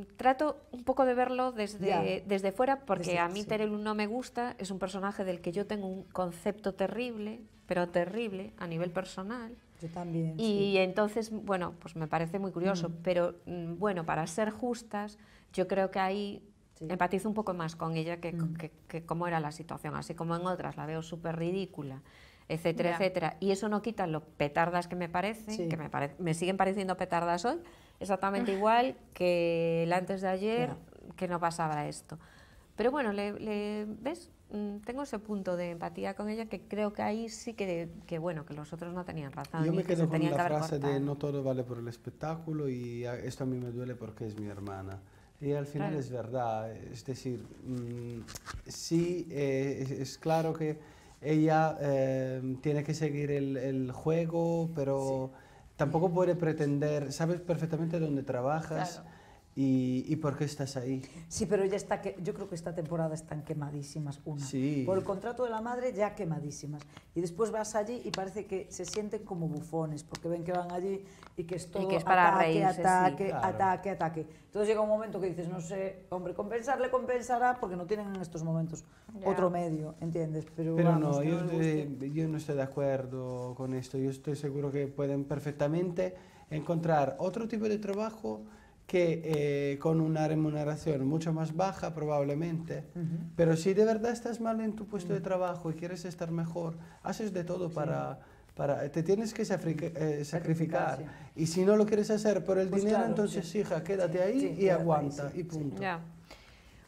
mm, trato un poco de verlo desde, desde fuera porque a mí sí. no me gusta, es un personaje del que yo tengo un concepto terrible, pero terrible a nivel personal también. Y entonces, bueno, pues me parece muy curioso, mm. pero mm, bueno, para ser justas, yo creo que ahí empatizo un poco más con ella mm. que, cómo era la situación, así como en otras, la veo súper ridícula etcétera, etcétera. Y eso no quita lo petardas que me parecen, que me, siguen pareciendo petardas hoy, exactamente igual que el antes de ayer, que no pasaba esto. Pero bueno, le ¿ves? Mm, tengo ese punto de empatía con ella que creo que ahí sí que, que bueno, que los otros no tenían razón. Yo me quedo con la frase de no todo vale por el espectáculo y esto a mí me duele porque es mi hermana. Y al final es verdad, es decir, mm, sí, eh, es, claro que ella eh, tiene que seguir el, juego, pero tampoco puede pretender, sabes perfectamente dónde trabajas. ¿Y, por qué estás ahí? Sí, pero ya está que yo creo que esta temporada están quemadísimas una. Sí. Por el contrato de la madre ya quemadísimas. Y después vas allí y parece que se sienten como bufones porque ven que van allí y que es todo que es para ataque, ataque, ataque, ataque. Entonces llega un momento que dices, no sé, hombre, compensarle compensará porque no tienen en estos momentos otro medio, ¿entiendes? Pero, no, yo, yo no estoy de acuerdo con esto. Yo estoy seguro que pueden perfectamente encontrar otro tipo de trabajo que eh, con una remuneración mucho más baja probablemente, pero si de verdad estás mal en tu puesto de mm. trabajo y quieres estar mejor, haces de todo para, para... Te tienes que eh, sacrificar. Y si no lo quieres hacer por el pues dinero, entonces hija, quédate ahí y aguanta y punto.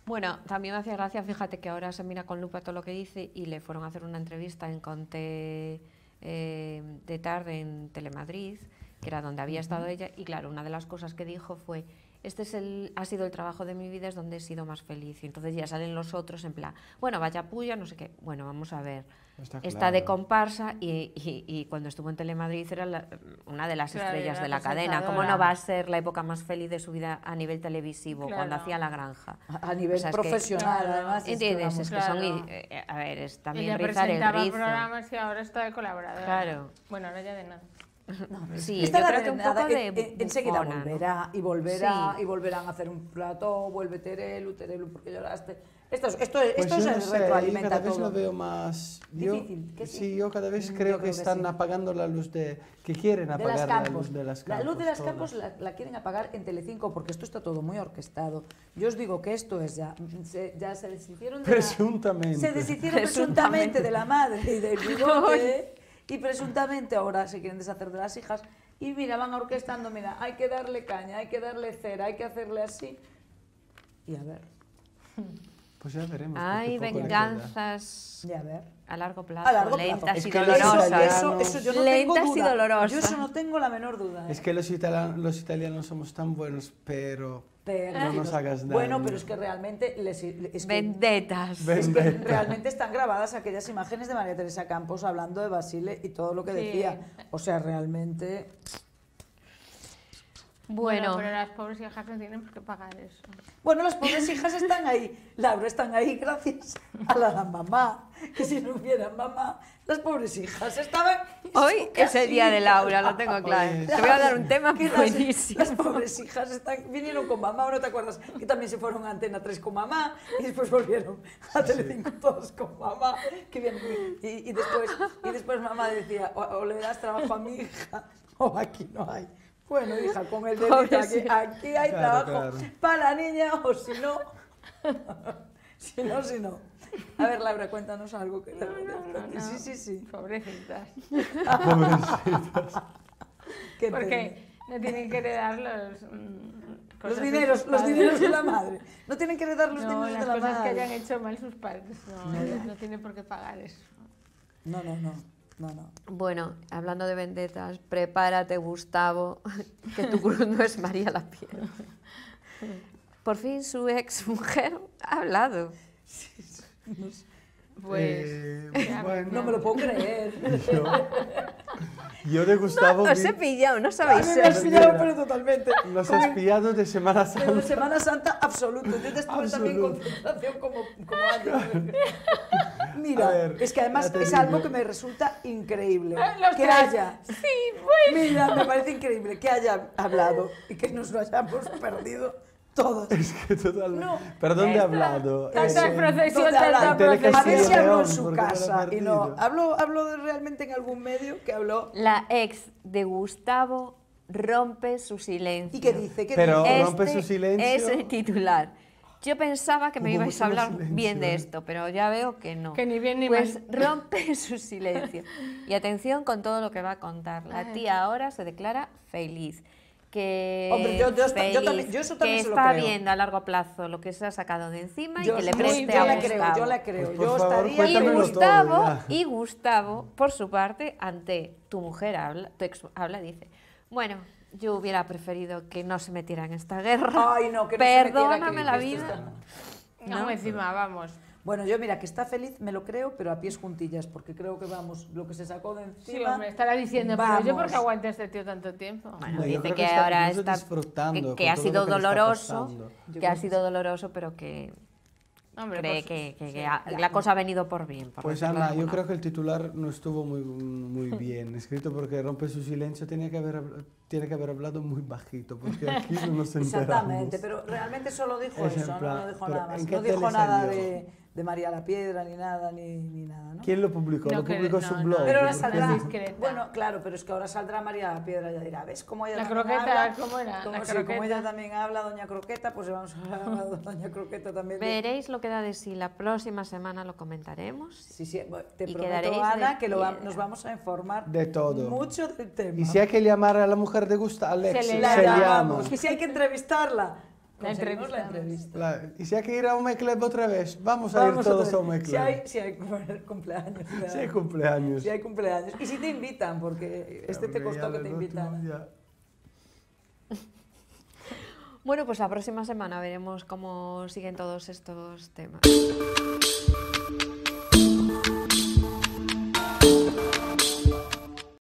Bueno, también me hacía gracia, fíjate que ahora se mira con lupa todo lo que dice y le fueron a hacer una entrevista en Conte eh, de tarde en Telemadrid que era donde había estado ella, y claro, una de las cosas que dijo fue, este es el, ha sido el trabajo de mi vida, es donde he sido más feliz. Y entonces ya salen los otros en plan, bueno, vaya puya, no sé qué, bueno, vamos a ver. Está, de comparsa y, cuando estuvo en Telemadrid era una de las estrellas de la cadena. ¿Cómo no va a ser la época más feliz de su vida a nivel televisivo, cuando hacía La Granja? A, nivel profesional, además. ¿Entiendes? Es que son... Eh, a ver, programas y ahora está de colaboradora. Claro. Bueno, ahora ya de nada. No, sí, Está yo que un poco de enseguida volverá y volverá y volverán a hacer un plato, vuelve Terelu, Terelu porque lloraste. Esto, es, esto, pues esto es no cada vez lo veo más difícil. Sí? yo cada vez mm, creo, que, están apagando la luz de que quieren apagar la luz de las campos. La luz de las campos la, quieren apagar en Telecinco porque esto está todo muy orquestado. Yo os digo que esto es ya se, ya se deshicieron de presuntamente. se deshicieron presuntamente. presuntamente de la madre y del bigote y presuntamente ahora se quieren deshacer de las hijas y mira, van orquestando, mira, hay que darle caña, hay que darle cera, hay que hacerle así. Y a ver. Pues ya veremos. Hay venganzas. Y a ver a largo plazo, lentas y dolorosas. yo no tengo Yo eso no tengo la menor duda. Es ¿eh? que los, italianos, somos tan buenos, pero... no nos hagas daño. Bueno, pero es que realmente... Les, Vendetas. realmente están grabadas aquellas imágenes de María Teresa Campos hablando de Basile y todo lo que decía. O sea, realmente... Bueno. pero las pobres hijas no tienen por qué pagar eso. Bueno, las pobres hijas están ahí, Laura, están ahí gracias a la mamá, que si no hubiera mamá, las pobres hijas estaban... Hoy es el día de Laura, lo tengo claro. Pues, te voy a dar un tema que buenísimo. Las, pobres hijas están, vinieron con mamá, no te acuerdas? Que también se fueron a Antena 3 con mamá y después volvieron a Telecinco con mamá. Que bien, y, después, y después mamá decía, o le das trabajo a mi hija o aquí no hay. Bueno, hija, con el dedito aquí, aquí hay trabajo para la niña o si no, si no, si no. A ver, Laura, cuéntanos algo que no, no, no, Sí, sí, sí. Pobrecitas. Pobrecitas. Porque no tienen que heredar los... Mm, los dineros, los dineros de la madre. No tienen que heredar los dineros de la madre. las cosas que hayan hecho mal sus padres. No, no tienen por qué pagar eso. No, no, no. Bueno, hablando de vendetas, prepárate, Gustavo, que tu cruz no es María la Piedra. Por fin su ex mujer ha hablado. Pues, eh, bueno, no me lo puedo creer. Yo, yo de Gustavo. No, os he pillado, no ah, sabéis. A mí me pillado, pero totalmente. Nos has pillado de Semana Santa. de Semana Santa, absoluto. Entonces estuve también en concentración como, como años. Mira, es que además es algo que me resulta increíble. que haya. Sí, pues. Mira, me parece increíble que haya hablado y que nos lo hayamos perdido todos. Es que totalmente. ¿Pero dónde ha hablado? procesión, procesión. A ver si habló en su casa. Y no, habló, realmente en algún medio que habló. La ex de Gustavo rompe su silencio. ¿Y qué dice? Que dice? rompe su este silencio. Es el titular. Yo pensaba que me ibais a hablar bien de ¿eh? esto, pero ya veo que no. Que ni bien ni pues mal. Pues rompe su silencio. Y atención con todo lo que va a contar. La tía ahora se declara feliz que yo, está viendo a largo plazo lo que se ha sacado de encima y que le preste yo a la Creo, yo la creo, pues, yo estaría y Gustavo, y Gustavo, por su parte, ante tu mujer habla, y dice, bueno, yo hubiera preferido que no se metiera en esta guerra. Ay, no, que no Perdóname la vida. no, encima, vamos. Bueno, yo mira, que está feliz, me lo creo, pero a pies juntillas, porque creo que vamos, lo que se sacó de encima... Sí, me estará diciendo, vamos. pero yo porque aguanté este tío tanto tiempo. Bueno, dice que, ahora está... disfrutando que, ha sido doloroso, que ha sido doloroso, pero que... cree pues, que, la cosa ha venido por bien. pues Ana, yo creo que el titular no estuvo muy, bien escrito porque rompe su silencio, tenía que haber, tiene que haber hablado muy bajito porque aquí no nos enteramos. Exactamente, pero realmente solo dijo eso, no, dijo nada no dijo nada de de María la Piedra, ni nada, ni, ni nada, ¿no? ¿Quién lo publicó? lo publicó su blog. pero ahora saldrá... Bueno, claro, pero es que ahora saldrá María la Piedra, y dirá, ¿ves cómo ella la croqueta, habla? ¿cómo era? Como, la ella también habla, Doña Croqueta, pues vamos a hablar a Doña Croqueta también. Veréis lo que da de sí, la próxima semana lo comentaremos. Sí, sí, te prometo, Ana, que nos vamos a informar de todo. mucho del tema. Y si hay que llamar a la mujer de gusto, Alex, se, se llama. Y si hay que entrevistarla la La entrevista. y si hay que ir a un club otra vez, vamos, a ir todos a un club. Si hay, cumpleaños. Si hay cumpleaños. Si hay cumpleaños. Y si te invitan, porque este te costó que te invitan. Bueno, pues la próxima semana veremos cómo siguen todos estos temas.